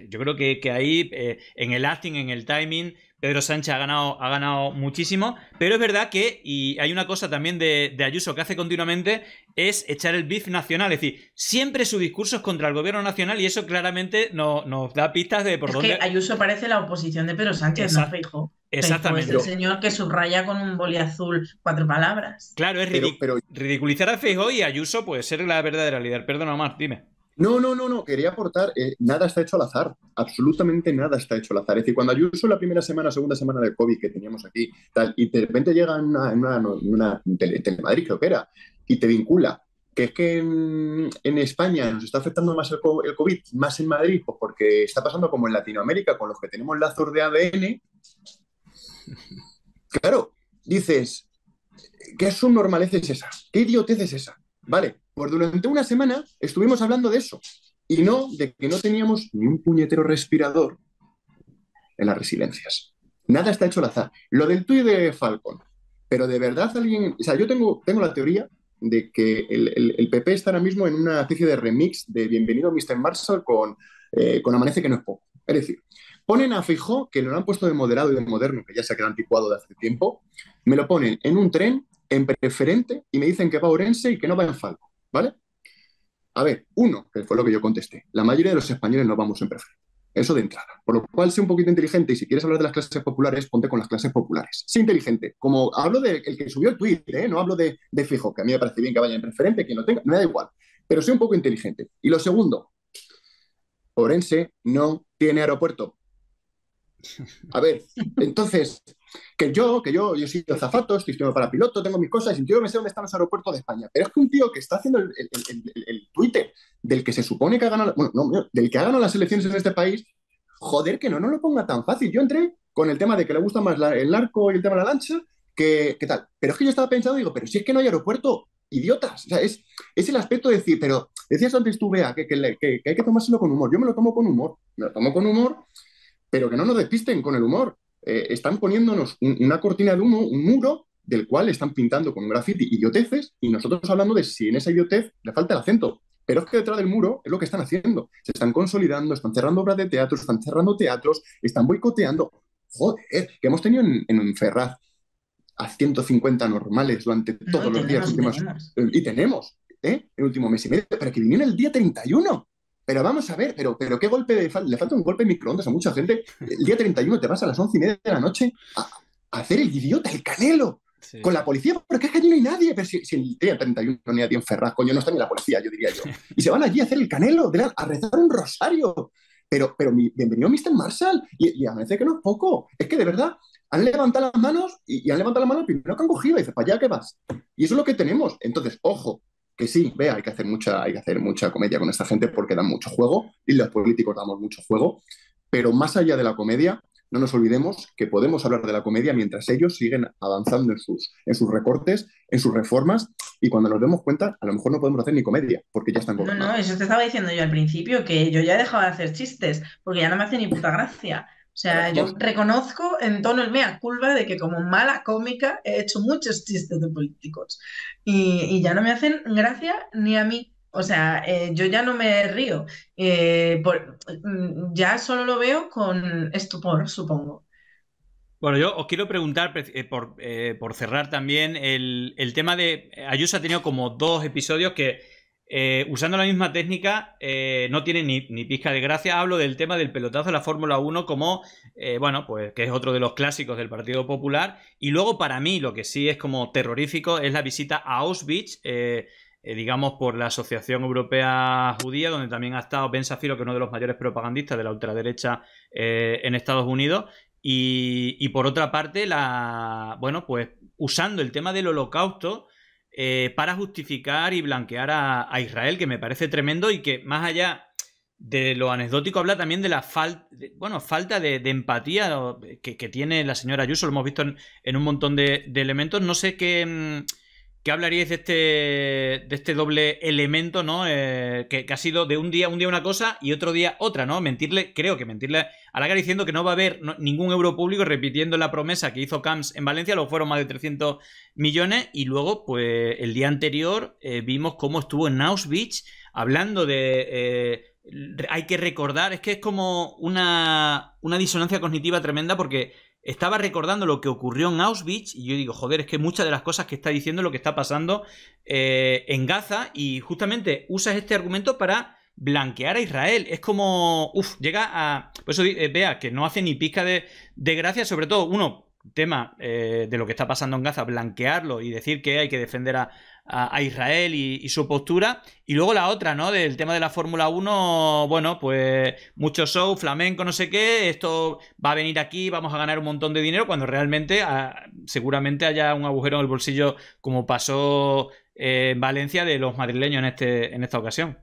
yo creo que, que ahí, eh, en el acting, en el timing, Pedro Sánchez ha ganado, ha ganado muchísimo, pero es verdad que, y hay una cosa también de, Ayuso que hace continuamente, es echar el bif nacional, es decir, siempre su discurso es contra el gobierno nacional y eso claramente no, nos da pistas de por es dónde... Que Ayuso parece la oposición de Pedro Sánchez, no Feijóo. Exactamente. es el señor que subraya con un boli azul cuatro palabras. Claro, es ridiculizar a Feijóo y Ayuso puede ser la verdadera líder. Perdona, Omar, dime. No, no, no, no, quería aportar, eh, nada está hecho al azar, absolutamente nada está hecho al azar. Es decir, cuando uso la primera semana, segunda semana del COVID que teníamos aquí, tal, y de repente llega en una, en una, creo que era, y te vincula, que es que en, España nos está afectando más el, COVID, más en Madrid, pues porque está pasando como en Latinoamérica, con los que tenemos lazos de ADN. Claro, dices, ¿qué subnormalez es esa? ¿Qué idiotez es esa? Vale, durante una semana estuvimos hablando de eso y no de que no teníamos ni un puñetero respirador en las residencias. Nada está hecho al azar. Lo del tuyo de Falcon, pero de verdad alguien, o sea, yo tengo, tengo la teoría de que el, PP está ahora mismo en una especie de remix de Bienvenido Mr. Marshall con, eh, con Amanece que no es poco. Es decir, ponen a Fijo que lo han puesto de moderado y de moderno, que ya se ha quedado anticuado de hace tiempo, me lo ponen en un tren, en preferente, y me dicen que va a Orense y que no va en Falcon. ¿Vale? A ver, uno, que fue lo que yo contesté. La mayoría de los españoles no vamos en preferente. Eso de entrada. Por lo cual, sé un poquito inteligente y si quieres hablar de las clases populares, ponte con las clases populares. Sé inteligente. Como hablo del que subió el twitter ¿eh? no hablo de, de, fijo, que a mí me parece bien que vaya en preferente, que no tenga, me da igual. Pero sé un poco inteligente. Y lo segundo, Orense no tiene aeropuerto. A ver, entonces, que yo, que yo, yo soy zafato, estoy estudiando para piloto, tengo mis cosas, y yo me sé dónde están los aeropuertos de España. Pero es que un tío que está haciendo el, el, el, Twitter del que se supone que ha ganado, bueno, del que ha ganado las elecciones en este país, joder, que no, no lo ponga tan fácil. Yo entré con el tema de que le gusta más el arco y el tema de la lancha, que, tal. Pero es que yo estaba pensando, digo, pero si es que no hay aeropuerto, idiotas. O sea, es, el aspecto de decir, pero decías antes tú, Bea, que, que, que hay que tomárselo con humor. Yo me lo tomo con humor, me lo tomo con humor, pero que no nos despisten con el humor. Eh, están poniéndonos una cortina de humo, un muro, del cual están pintando con graffiti idioteces, y nosotros hablando de si en esa idiotez le falta el acento. Pero es que detrás del muro es lo que están haciendo. Se están consolidando, están cerrando obras de teatro, están cerrando teatros, están boicoteando. Joder, que hemos tenido en, Ferraz a 150 normales durante todos los días. y tenemos, ¿eh? El último mes y medio, para que viniera el día 31. Pero vamos a ver, pero, pero qué golpe, de, le falta un golpe de microondas a mucha gente. El día 31 te vas a las 11 y media de la noche a, hacer el idiota, el canelo. Con la policía, porque es que allí no hay nadie. Pero si, el día 31 ni a en Ferraz, coño, no está ni la policía, yo diría yo. Y se van allí a hacer el canelo, a rezar un rosario. Pero, pero bienvenido Mr. Marshall. Y, y a veces que no es poco. Es que de verdad, han levantado las manos y, han levantado las manos primero que han cogido. Y dices, ¿para allá que vas? Y eso es lo que tenemos. Entonces, ojo, que sí, vea, hay que hacer mucha, hay que hacer mucha comedia con esta gente porque dan mucho juego y los políticos damos mucho juego, pero más allá de la comedia, no nos olvidemos que podemos hablar de la comedia mientras ellos siguen avanzando en sus, en sus recortes, en sus reformas, y cuando nos demos cuenta, a lo mejor no podemos hacer ni comedia, porque ya están No, no, eso te estaba diciendo yo al principio, que yo ya he dejado de hacer chistes, porque ya no me hace ni puta gracia. O sea, yo pues reconozco en tono el mea culpa de que como mala cómica he hecho muchos chistes de políticos y, ya no me hacen gracia ni a mí. O sea, eh, yo ya no me río. Eh, mm, ya solo lo veo con estupor, supongo. Bueno, yo os quiero preguntar, eh, por, cerrar también, el, el tema de... Ayuso ha tenido como dos episodios que eh, usando la misma técnica, eh, no tiene ni, ni, pizca de gracia. Hablo del tema del pelotazo de la Fórmula 1 como, eh, bueno, pues que es otro de los clásicos del Partido Popular. Y luego para mí lo que sí es como terrorífico es la visita a Auschwitz, digamos, por la Asociación Europea Judía, donde también ha estado Ben Safiro, que es uno de los mayores propagandistas de la ultraderecha en Estados Unidos. Y, por otra parte, la, bueno, pues usando el tema del holocausto eh, para justificar y blanquear a, Israel, que me parece tremendo y que más allá de lo anecdótico habla también de la falta bueno, falta de, empatía que, tiene la señora Ayuso, lo hemos visto en, un montón de, elementos. No sé qué... Mm, ¿Qué hablaríais de este, de este doble elemento, ¿no? Eh, que, ha sido de un día, un día una cosa y otro día otra, ¿no? Mentirle, creo que mentirle a cara diciendo que no va a haber ningún euro público repitiendo la promesa que hizo Camps en Valencia, lo fueron más de 300 millones y luego, pues, el día anterior eh, vimos cómo estuvo en Auschwitz hablando de... Eh, hay que recordar, es que es como una, una disonancia cognitiva tremenda porque estaba recordando lo que ocurrió en Auschwitz y yo digo, joder, es que muchas de las cosas que está diciendo lo que está pasando eh, en Gaza y justamente usas este argumento para blanquear a Israel. Es como, uff, llega a... Por eso eh, vea que no hace ni pizca de, de gracia, sobre todo uno, tema eh, de lo que está pasando en Gaza, blanquearlo y decir que hay que defender a, a, Israel y, su postura. Y luego la otra, ¿no? Del tema de la Fórmula 1, bueno, pues mucho show, flamenco, no sé qué, esto va a venir aquí, vamos a ganar un montón de dinero, cuando realmente ah, seguramente haya un agujero en el bolsillo como pasó eh, en Valencia de los madrileños en, este, en esta ocasión.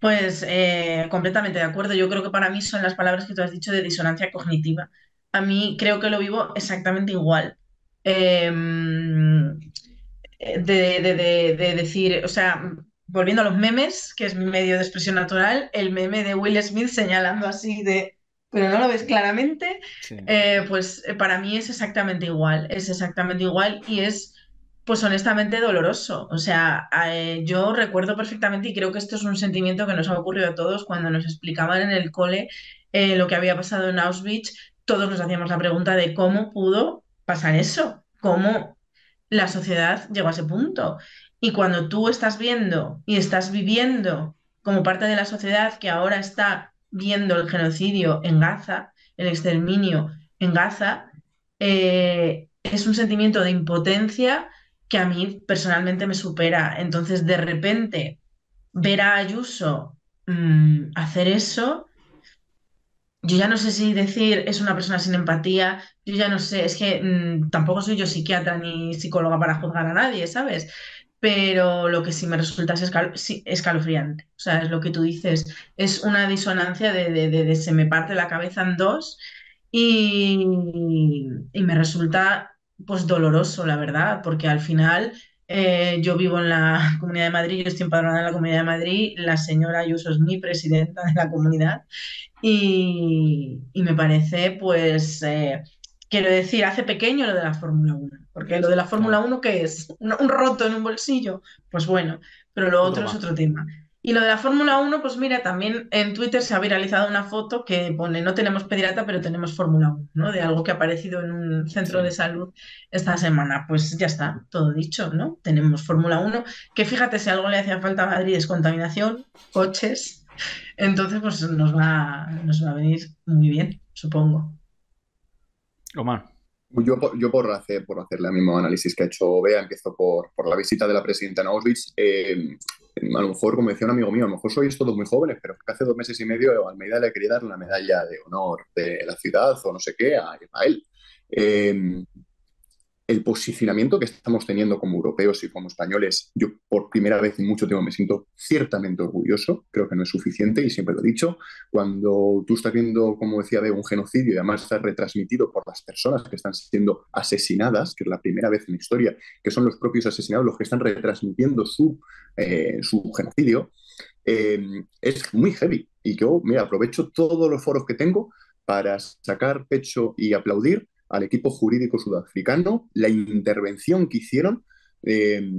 Pues eh, completamente de acuerdo. Yo creo que para mí son las palabras que tú has dicho de disonancia cognitiva. A mí creo que lo vivo exactamente igual. Em, eh, de, de, decir, o sea, volviendo a los memes, que es mi medio de expresión natural, el meme de Will Smith señalando así de, pero no lo ves claramente, eh, pues eh, para mí es exactamente igual, es exactamente igual y es pues honestamente doloroso. O sea, yo recuerdo perfectamente y creo que esto es un sentimiento que nos ha ocurrido a todos cuando nos explicaban en el cole lo que había pasado en Auschwitz, todos nos hacíamos la pregunta de cómo pudo pasar eso, cómo la sociedad llegó a ese punto. Y cuando tú estás viendo y estás viviendo como parte de la sociedad que ahora está viendo el genocidio en Gaza, el exterminio en Gaza, eh, es un sentimiento de impotencia que a mí personalmente me supera. Entonces, de repente, ver a Ayuso mm, hacer eso yo ya no sé si decir es una persona sin empatía, yo ya no sé, es que mm, tampoco soy yo psiquiatra ni psicóloga para juzgar a nadie, ¿sabes? Pero lo que sí me resulta es escalofriante. O sea, es lo que tú dices, es una disonancia de, de, se me parte la cabeza en dos y, y me resulta pues doloroso, la verdad, porque al final eh, yo vivo en la Comunidad de Madrid, yo estoy empadronada en la Comunidad de Madrid, la señora Ayuso es mi presidenta de la comunidad y, me parece, pues, eh, quiero decir, hace pequeño lo de la Fórmula 1, porque lo de la Fórmula 1, que es? un roto en un bolsillo? Pues bueno, pero lo otro es otro tema. Y lo de la Fórmula 1, pues mira, también en Twitter se ha viralizado una foto que pone, no tenemos pediatra, pero tenemos Fórmula 1, ¿no? De algo que ha aparecido en un centro de salud esta semana. Pues ya está, todo dicho, ¿no? Tenemos Fórmula 1, que fíjate, si algo le hacía falta a Madrid es contaminación, coches, entonces pues nos va, a venir muy bien, supongo. Omar. Yo, yo por, hacer, por hacerle el mismo análisis que ha hecho Bea, empiezo por, por la visita de la presidenta en eh, a lo mejor, como decía un amigo mío, a lo mejor sois todos muy jóvenes, pero hace dos meses y medio Almeida le quería dar una medalla de honor de la ciudad o no sé qué a él em, el posicionamiento que estamos teniendo como europeos y como españoles, yo por primera vez en mucho tiempo me siento ciertamente orgulloso, creo que no es suficiente y siempre lo he dicho, cuando tú estás viendo, como decía, de un genocidio y además está retransmitido por las personas que están siendo asesinadas, que es la primera vez en la historia, que son los propios asesinados los que están retransmitiendo su, eh, genocidio, eh, es muy heavy. Y yo, aprovecho todos los foros que tengo para sacar pecho y aplaudir al equipo jurídico sudafricano la intervención que hicieron, eh,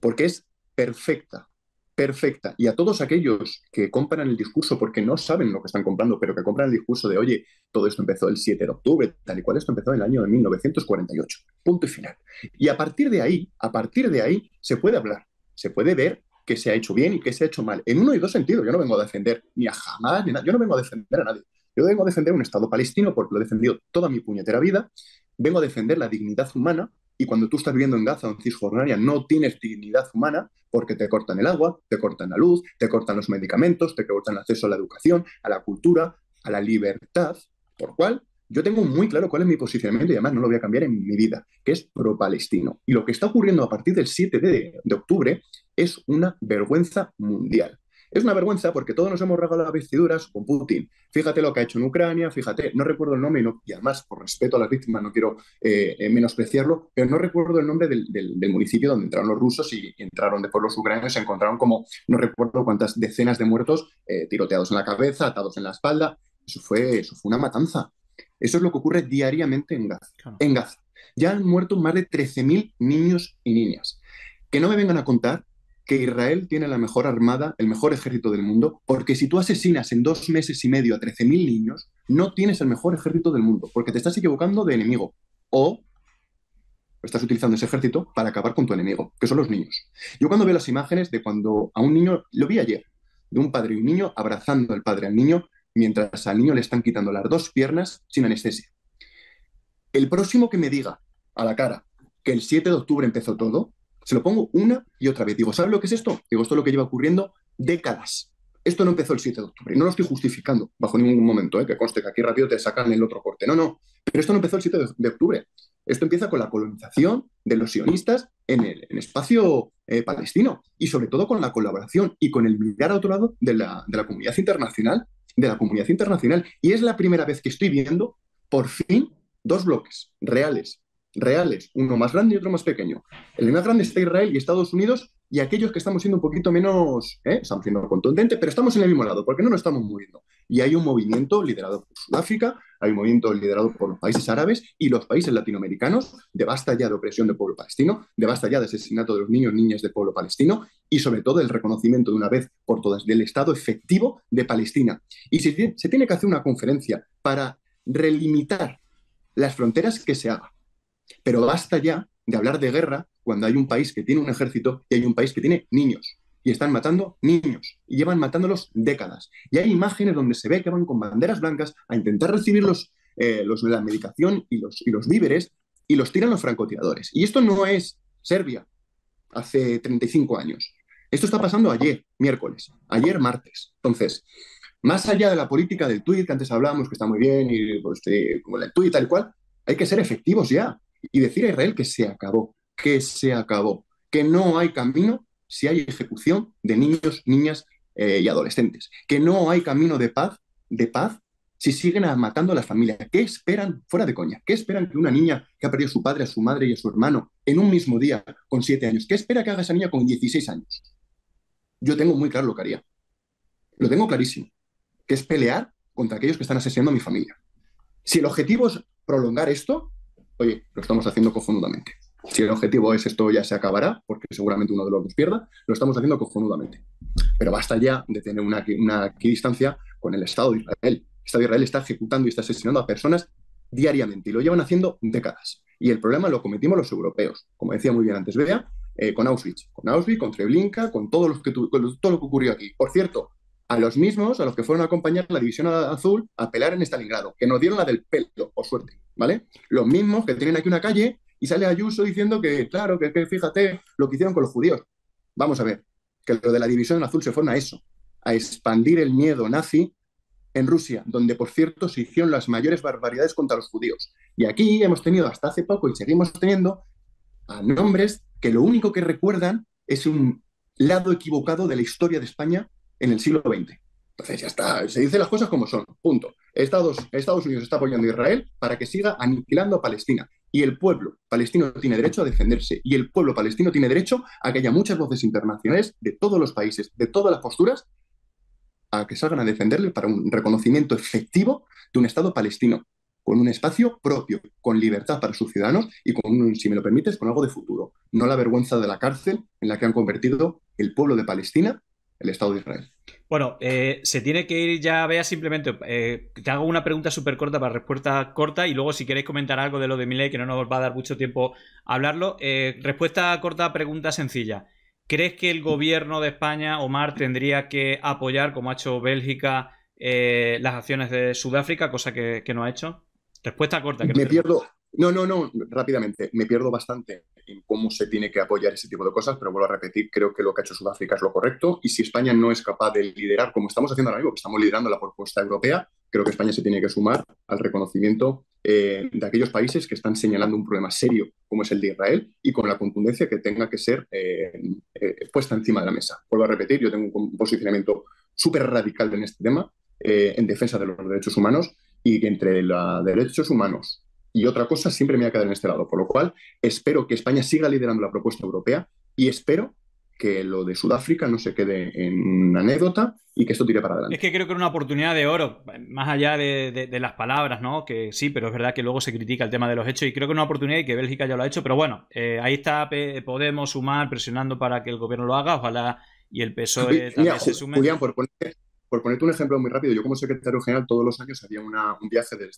porque es perfecta, perfecta. Y a todos aquellos que compran el discurso porque no saben lo que están comprando, pero que compran el discurso de, oye, todo esto empezó el 7 de octubre, tal y cual, esto empezó en el año de 1948, punto y final. Y a partir de ahí, a partir de ahí, se puede hablar, se puede ver que se ha hecho bien y que se ha hecho mal, en uno y dos sentidos. Yo no vengo a defender ni a jamás, ni yo no vengo a defender a nadie. Yo vengo a defender un Estado palestino porque lo he defendido toda mi puñetera vida, vengo a defender la dignidad humana y cuando tú estás viviendo en Gaza o en Cisjordania no tienes dignidad humana porque te cortan el agua, te cortan la luz, te cortan los medicamentos, te cortan el acceso a la educación, a la cultura, a la libertad, por cual yo tengo muy claro cuál es mi posicionamiento y además no lo voy a cambiar en mi vida, que es pro-palestino. Y lo que está ocurriendo a partir del 7 de, de octubre es una vergüenza mundial. Es una vergüenza porque todos nos hemos regalado las vestiduras con Putin. Fíjate lo que ha hecho en Ucrania, fíjate, no recuerdo el nombre y, además por respeto a las víctimas no quiero eh, eh, menospreciarlo, pero no recuerdo el nombre del, municipio donde entraron los rusos y entraron después los ucranianos, se encontraron como no recuerdo cuántas decenas de muertos eh, tiroteados en la cabeza, atados en la espalda. Eso fue, eso fue una matanza. Eso es lo que ocurre diariamente en En Gaza. Ya han muerto más de 13.000 niños y niñas. Que no me vengan a contar que Israel tiene la mejor armada, el mejor ejército del mundo, porque si tú asesinas en dos meses y medio a 13.000 niños, no tienes el mejor ejército del mundo, porque te estás equivocando de enemigo. O estás utilizando ese ejército para acabar con tu enemigo, que son los niños. Yo cuando veo las imágenes de cuando a un niño, lo vi ayer, de un padre y un niño abrazando al padre al niño, mientras al niño le están quitando las dos piernas sin anestesia. El próximo que me diga a la cara que el 7 de octubre empezó todo, se lo pongo una y otra vez. Digo, ¿sabes lo que es esto? Digo, esto es lo que lleva ocurriendo décadas. Esto no empezó el 7 de octubre. No lo estoy justificando bajo ningún momento, ¿eh? que conste que aquí rápido te sacan el otro corte. No, no. Pero esto no empezó el 7 de octubre. Esto empieza con la colonización de los sionistas en el espacio eh, palestino y sobre todo con la colaboración y con el mirar a otro lado de la comunidad internacional, de la comunidad internacional. Y es la primera vez que estoy viendo, por fin, dos bloques reales reales, uno más grande y otro más pequeño. El más grande está Israel y Estados Unidos y aquellos que estamos siendo un poquito menos, ¿eh? estamos siendo contundente, pero estamos en el mismo lado, porque no nos estamos moviendo. Y hay un movimiento liderado por Sudáfrica, hay un movimiento liderado por los países árabes y los países latinoamericanos, de basta ya de opresión del pueblo palestino, de basta ya de asesinato de los niños y niñas del pueblo palestino y sobre todo el reconocimiento de una vez por todas del Estado efectivo de Palestina. Y si se tiene que hacer una conferencia para relimitar las fronteras que se haga pero basta ya de hablar de guerra cuando hay un país que tiene un ejército y hay un país que tiene niños. Y están matando niños. Y llevan matándolos décadas. Y hay imágenes donde se ve que van con banderas blancas a intentar recibir los, eh, la medicación y los, los víveres y los tiran los francotiradores. Y esto no es Serbia hace 35 años. Esto está pasando ayer, miércoles, ayer, martes. Entonces, más allá de la política del tuit que antes hablábamos, que está muy bien, y pues, eh, como el tuit tal cual, hay que ser efectivos ya y decir a Israel que se acabó, que se acabó, que no hay camino si hay ejecución de niños, niñas eh, y adolescentes, que no hay camino de paz, de paz si siguen matando a las familias. ¿Qué esperan fuera de coña? ¿Qué esperan que una niña que ha perdido a su padre, a su madre y a su hermano en un mismo día con siete años, qué espera que haga esa niña con 16 años? Yo tengo muy claro lo que haría. Lo tengo clarísimo, que es pelear contra aquellos que están asesinando a mi familia. Si el objetivo es prolongar esto, oye, lo estamos haciendo cojonudamente. Si el objetivo es esto ya se acabará, porque seguramente uno de los dos pierda, lo estamos haciendo cojonudamente. Pero basta ya de tener una, una equidistancia con el Estado de Israel. El Estado de Israel está ejecutando y está asesinando a personas diariamente y lo llevan haciendo décadas. Y el problema lo cometimos los europeos, como decía muy bien antes Bea, eh, con Auschwitz, con Auschwitz, con Treblinka, con, todos los que con todo lo que ocurrió aquí. Por cierto, a los mismos, a los que fueron a acompañar la División Azul a pelar en Stalingrado, que nos dieron la del pelo, por suerte. ¿vale? Los mismos que tienen aquí una calle y sale Ayuso diciendo que, claro, que, que fíjate lo que hicieron con los judíos. Vamos a ver, que lo de la división azul se forma a eso, a expandir el miedo nazi en Rusia, donde por cierto se hicieron las mayores barbaridades contra los judíos. Y aquí hemos tenido hasta hace poco y seguimos teniendo a nombres que lo único que recuerdan es un lado equivocado de la historia de España en el siglo XX. Entonces ya está, se dice las cosas como son, punto. Estados, Estados Unidos está apoyando a Israel para que siga aniquilando a Palestina. Y el pueblo palestino tiene derecho a defenderse. Y el pueblo palestino tiene derecho a que haya muchas voces internacionales de todos los países, de todas las posturas, a que salgan a defenderle para un reconocimiento efectivo de un Estado palestino, con un espacio propio, con libertad para sus ciudadanos y con, si me lo permites, con algo de futuro. No la vergüenza de la cárcel en la que han convertido el pueblo de Palestina, el Estado de Israel. Bueno, eh, se tiene que ir ya, vea simplemente. Eh, te hago una pregunta súper corta para respuesta corta y luego si queréis comentar algo de lo de Miley, que no nos va a dar mucho tiempo hablarlo. Eh, respuesta corta, pregunta sencilla. ¿Crees que el gobierno de España, Omar, tendría que apoyar, como ha hecho Bélgica, las acciones de Sudáfrica, cosa que, no ha hecho? Respuesta corta. Que me, pierdo, no, no, no, rápidamente. Me pierdo bastante en cómo se tiene que apoyar ese tipo de cosas, pero vuelvo a repetir, creo que lo que ha hecho Sudáfrica es lo correcto y si España no es capaz de liderar, como estamos haciendo ahora mismo, que estamos liderando la propuesta europea, creo que España se tiene que sumar al reconocimiento eh, de aquellos países que están señalando un problema serio como es el de Israel y con la contundencia que tenga que ser eh, eh, puesta encima de la mesa. Vuelvo a repetir, yo tengo un posicionamiento súper radical en este tema, en defensa de los derechos humanos y que entre los derechos humanos, y otra cosa siempre me voy a quedar en este lado. Por lo cual, espero que España siga liderando la propuesta europea y espero que lo de Sudáfrica no se quede en una anécdota y que esto tire para adelante. Es que creo que era una oportunidad de oro, más allá de, las palabras, ¿no? Que sí, pero es verdad que luego se critica el tema de los hechos y creo que es una oportunidad y que Bélgica ya lo ha hecho, pero bueno, eh, ahí está Podemos sumar presionando para que el gobierno lo haga, ojalá y el PSOE también se sume. Julián, por por ponerte un ejemplo muy rápido, yo como secretario general todos los años había un viaje de,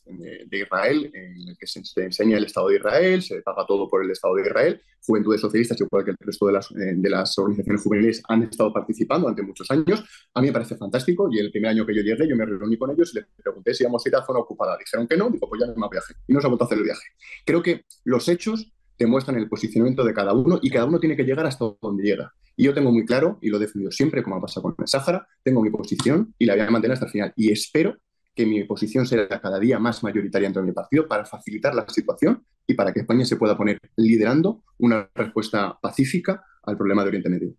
Israel en el que se, enseña el Estado de Israel, se paga todo por el Estado de Israel. Juventudes Socialistas, igual que el resto eh, de las, organizaciones juveniles, han estado participando durante muchos años. A mí me parece fantástico y el primer año que yo llegué yo me reuní con ellos y les pregunté si íbamos a ir a zona ocupada. Dijeron que no, digo, pues ya no más viaje. Y no se ha vuelto a hacer el viaje. Creo que los hechos demuestran el posicionamiento de cada uno y cada uno tiene que llegar hasta donde llega. Y yo tengo muy claro, y lo he defendido siempre, como ha pasado con el Sáhara, tengo mi posición y la voy a mantener hasta el final. Y espero que mi posición sea cada día más mayoritaria dentro de mi partido para facilitar la situación y para que España se pueda poner liderando una respuesta pacífica al problema de Oriente Medio.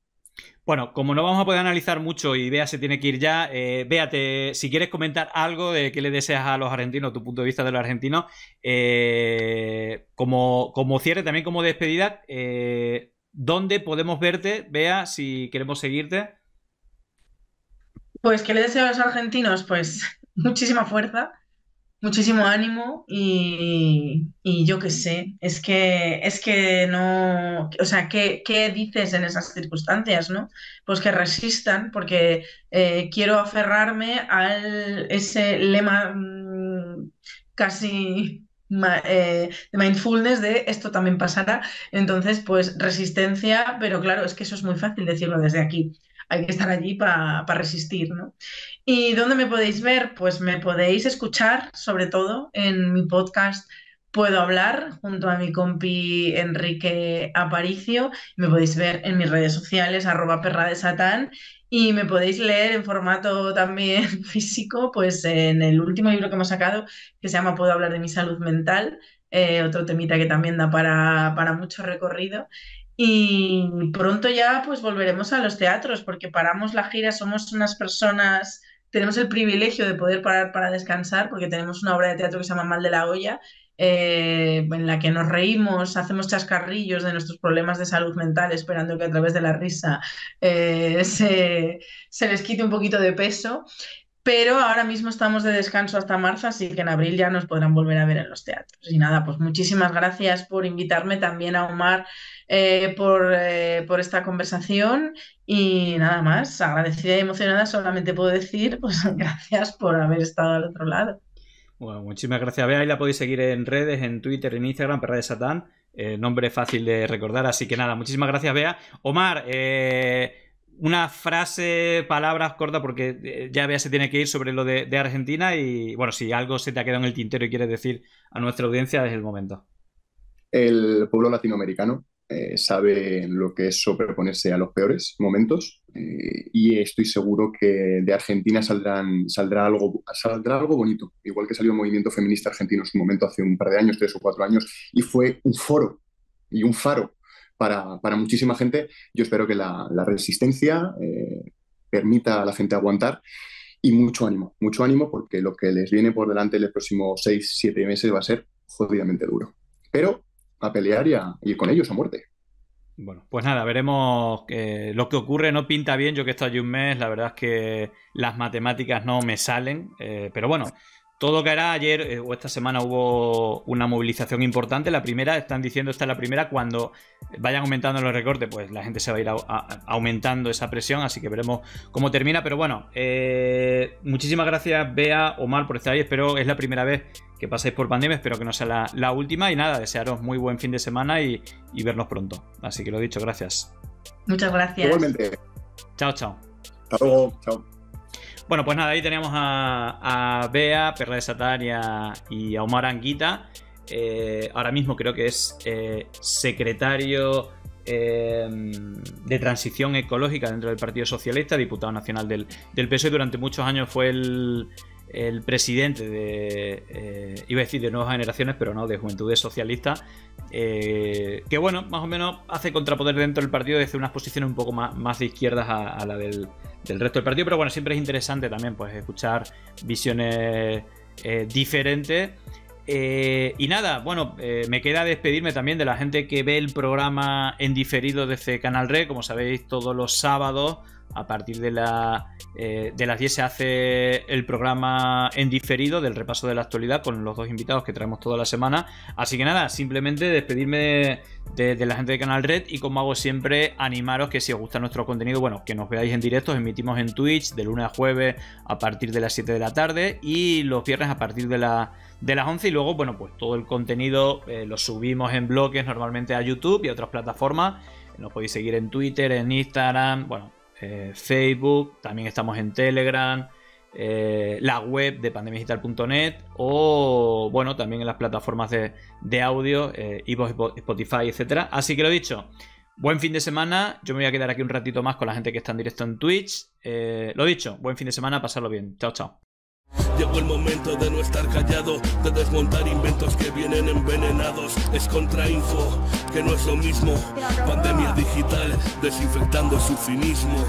Bueno, como no vamos a poder analizar mucho y vea se tiene que ir ya, eh, si quieres comentar algo de qué le deseas a los argentinos, tu punto de vista de los argentinos, eh, como, como cierre, también como despedida, eh, ¿Dónde podemos verte, Vea, si queremos seguirte? Pues, ¿qué le deseo a los argentinos? Pues muchísima fuerza, muchísimo ánimo y, yo qué sé, es que, es que no, o sea, ¿qué, dices en esas circunstancias, no? Pues que resistan porque eh, quiero aferrarme a ese lema mm, casi eh, de mindfulness de esto también pasará. Entonces, pues resistencia, pero claro, es que eso es muy fácil decirlo desde aquí. Hay que estar allí para resistir, ¿no? ¿Y dónde me podéis ver? Pues me podéis escuchar, sobre todo, en mi podcast puedo hablar junto a mi compi Enrique Aparicio. Me podéis ver en mis redes sociales, arroba perra de satán, y me podéis leer en formato también físico, pues en el último libro que hemos sacado, que se llama Puedo hablar de mi salud mental, eh, otro temita que también da para, para mucho recorrido. Y pronto ya pues volveremos a los teatros, porque paramos la gira, somos unas personas tenemos el privilegio de poder parar para descansar porque tenemos una obra de teatro que se llama Mal de la olla eh, en la que nos reímos, hacemos chascarrillos de nuestros problemas de salud mental esperando que a través de la risa eh, se, les quite un poquito de peso. Pero ahora mismo estamos de descanso hasta marzo, así que en abril ya nos podrán volver a ver en los teatros. Y nada, pues muchísimas gracias por invitarme también a Omar eh, por, por, esta conversación. Y nada más, agradecida y emocionada, solamente puedo decir, pues gracias por haber estado al otro lado. Bueno, muchísimas gracias, Bea. Y la podéis seguir en redes, en Twitter, en Instagram, Perra de Satán. Eh, nombre fácil de recordar, así que nada, muchísimas gracias, Bea. Omar, eh, una frase, palabras cortas, porque eh, ya Bea se tiene que ir sobre lo de, Argentina. Y bueno, si algo se te ha quedado en el tintero y quieres decir a nuestra audiencia, es el momento. El pueblo latinoamericano sabe lo que es sobreponerse a los peores momentos eh, y estoy seguro que de Argentina saldrá, algo, saldrá algo bonito, igual que salió el movimiento feminista argentino en su momento hace un par de años, tres o cuatro años, y fue un foro y un faro para, muchísima gente. Yo espero que la, resistencia eh, permita a la gente aguantar y mucho ánimo, mucho ánimo porque lo que les viene por delante en los próximos seis, siete meses va a ser jodidamente duro. Pero a pelear y, y con ellos a muerte. Bueno, pues nada, veremos eh, lo que ocurre. No pinta bien, yo que he estado allí un mes, la verdad es que las matemáticas no me salen, eh, pero bueno, todo que hará, Ayer eh, o esta semana hubo una movilización importante. La primera, están diciendo, esta es la primera. Cuando vayan aumentando los recortes, pues la gente se va a ir aumentando esa presión. Así que veremos cómo termina. Pero bueno, eh, muchísimas gracias, Bea, Omar, por estar ahí. Espero es la primera vez que pasáis por pandemia. Espero que no sea la, última. Y nada, desearos muy buen fin de semana y, vernos pronto. Así que lo dicho, gracias. Muchas gracias. Igualmente. Chao, chao. Chao. Bueno, pues nada, ahí tenemos a, Bea, Perla de Sataria y a Omar Anguita. Eh, ahora mismo creo que es eh, secretario eh, de transición ecológica dentro del Partido Socialista, diputado nacional del, del PSOE. Durante muchos años fue el, el presidente de, eh, iba a decir de Nuevas Generaciones, pero no, de Juventudes Socialistas, eh, que bueno, más o menos hace contrapoder dentro del partido desde unas posiciones un poco más, más de izquierdas a, la del, resto del partido, pero bueno, siempre es interesante también pues escuchar visiones eh, diferentes. y nada, bueno, me queda despedirme también de la gente que ve el programa en diferido desde Canal Red, como sabéis todos los sábados a partir de, eh, de las 10 se hace el programa en diferido del repaso de la actualidad con los dos invitados que traemos toda la semana. Así que nada, simplemente despedirme de, la gente de Canal Red y como hago siempre, animaros que si os gusta nuestro contenido, bueno, que nos veáis en directo, os emitimos en Twitch de lunes a jueves a partir de las 7 de la tarde y los viernes a partir de, las 11 y luego, bueno, pues todo el contenido eh, lo subimos en bloques normalmente a YouTube y a otras plataformas. Nos podéis seguir en Twitter, en Instagram, bueno, eh, Facebook, también estamos en Telegram, eh, la web de pandemiadigital.net o, bueno, también en las plataformas de, audio, eh, Spotify, etcétera. Así que lo dicho, buen fin de semana. Yo me voy a quedar aquí un ratito más con la gente que está en directo en Twitch. Eh, lo dicho, buen fin de semana, pasarlo bien. Chao, chao. Llegó el momento de no estar callado, de desmontar inventos que vienen envenenados. Es contrainfo, que no es lo mismo. Pandemia digital, desinfectando su finismo.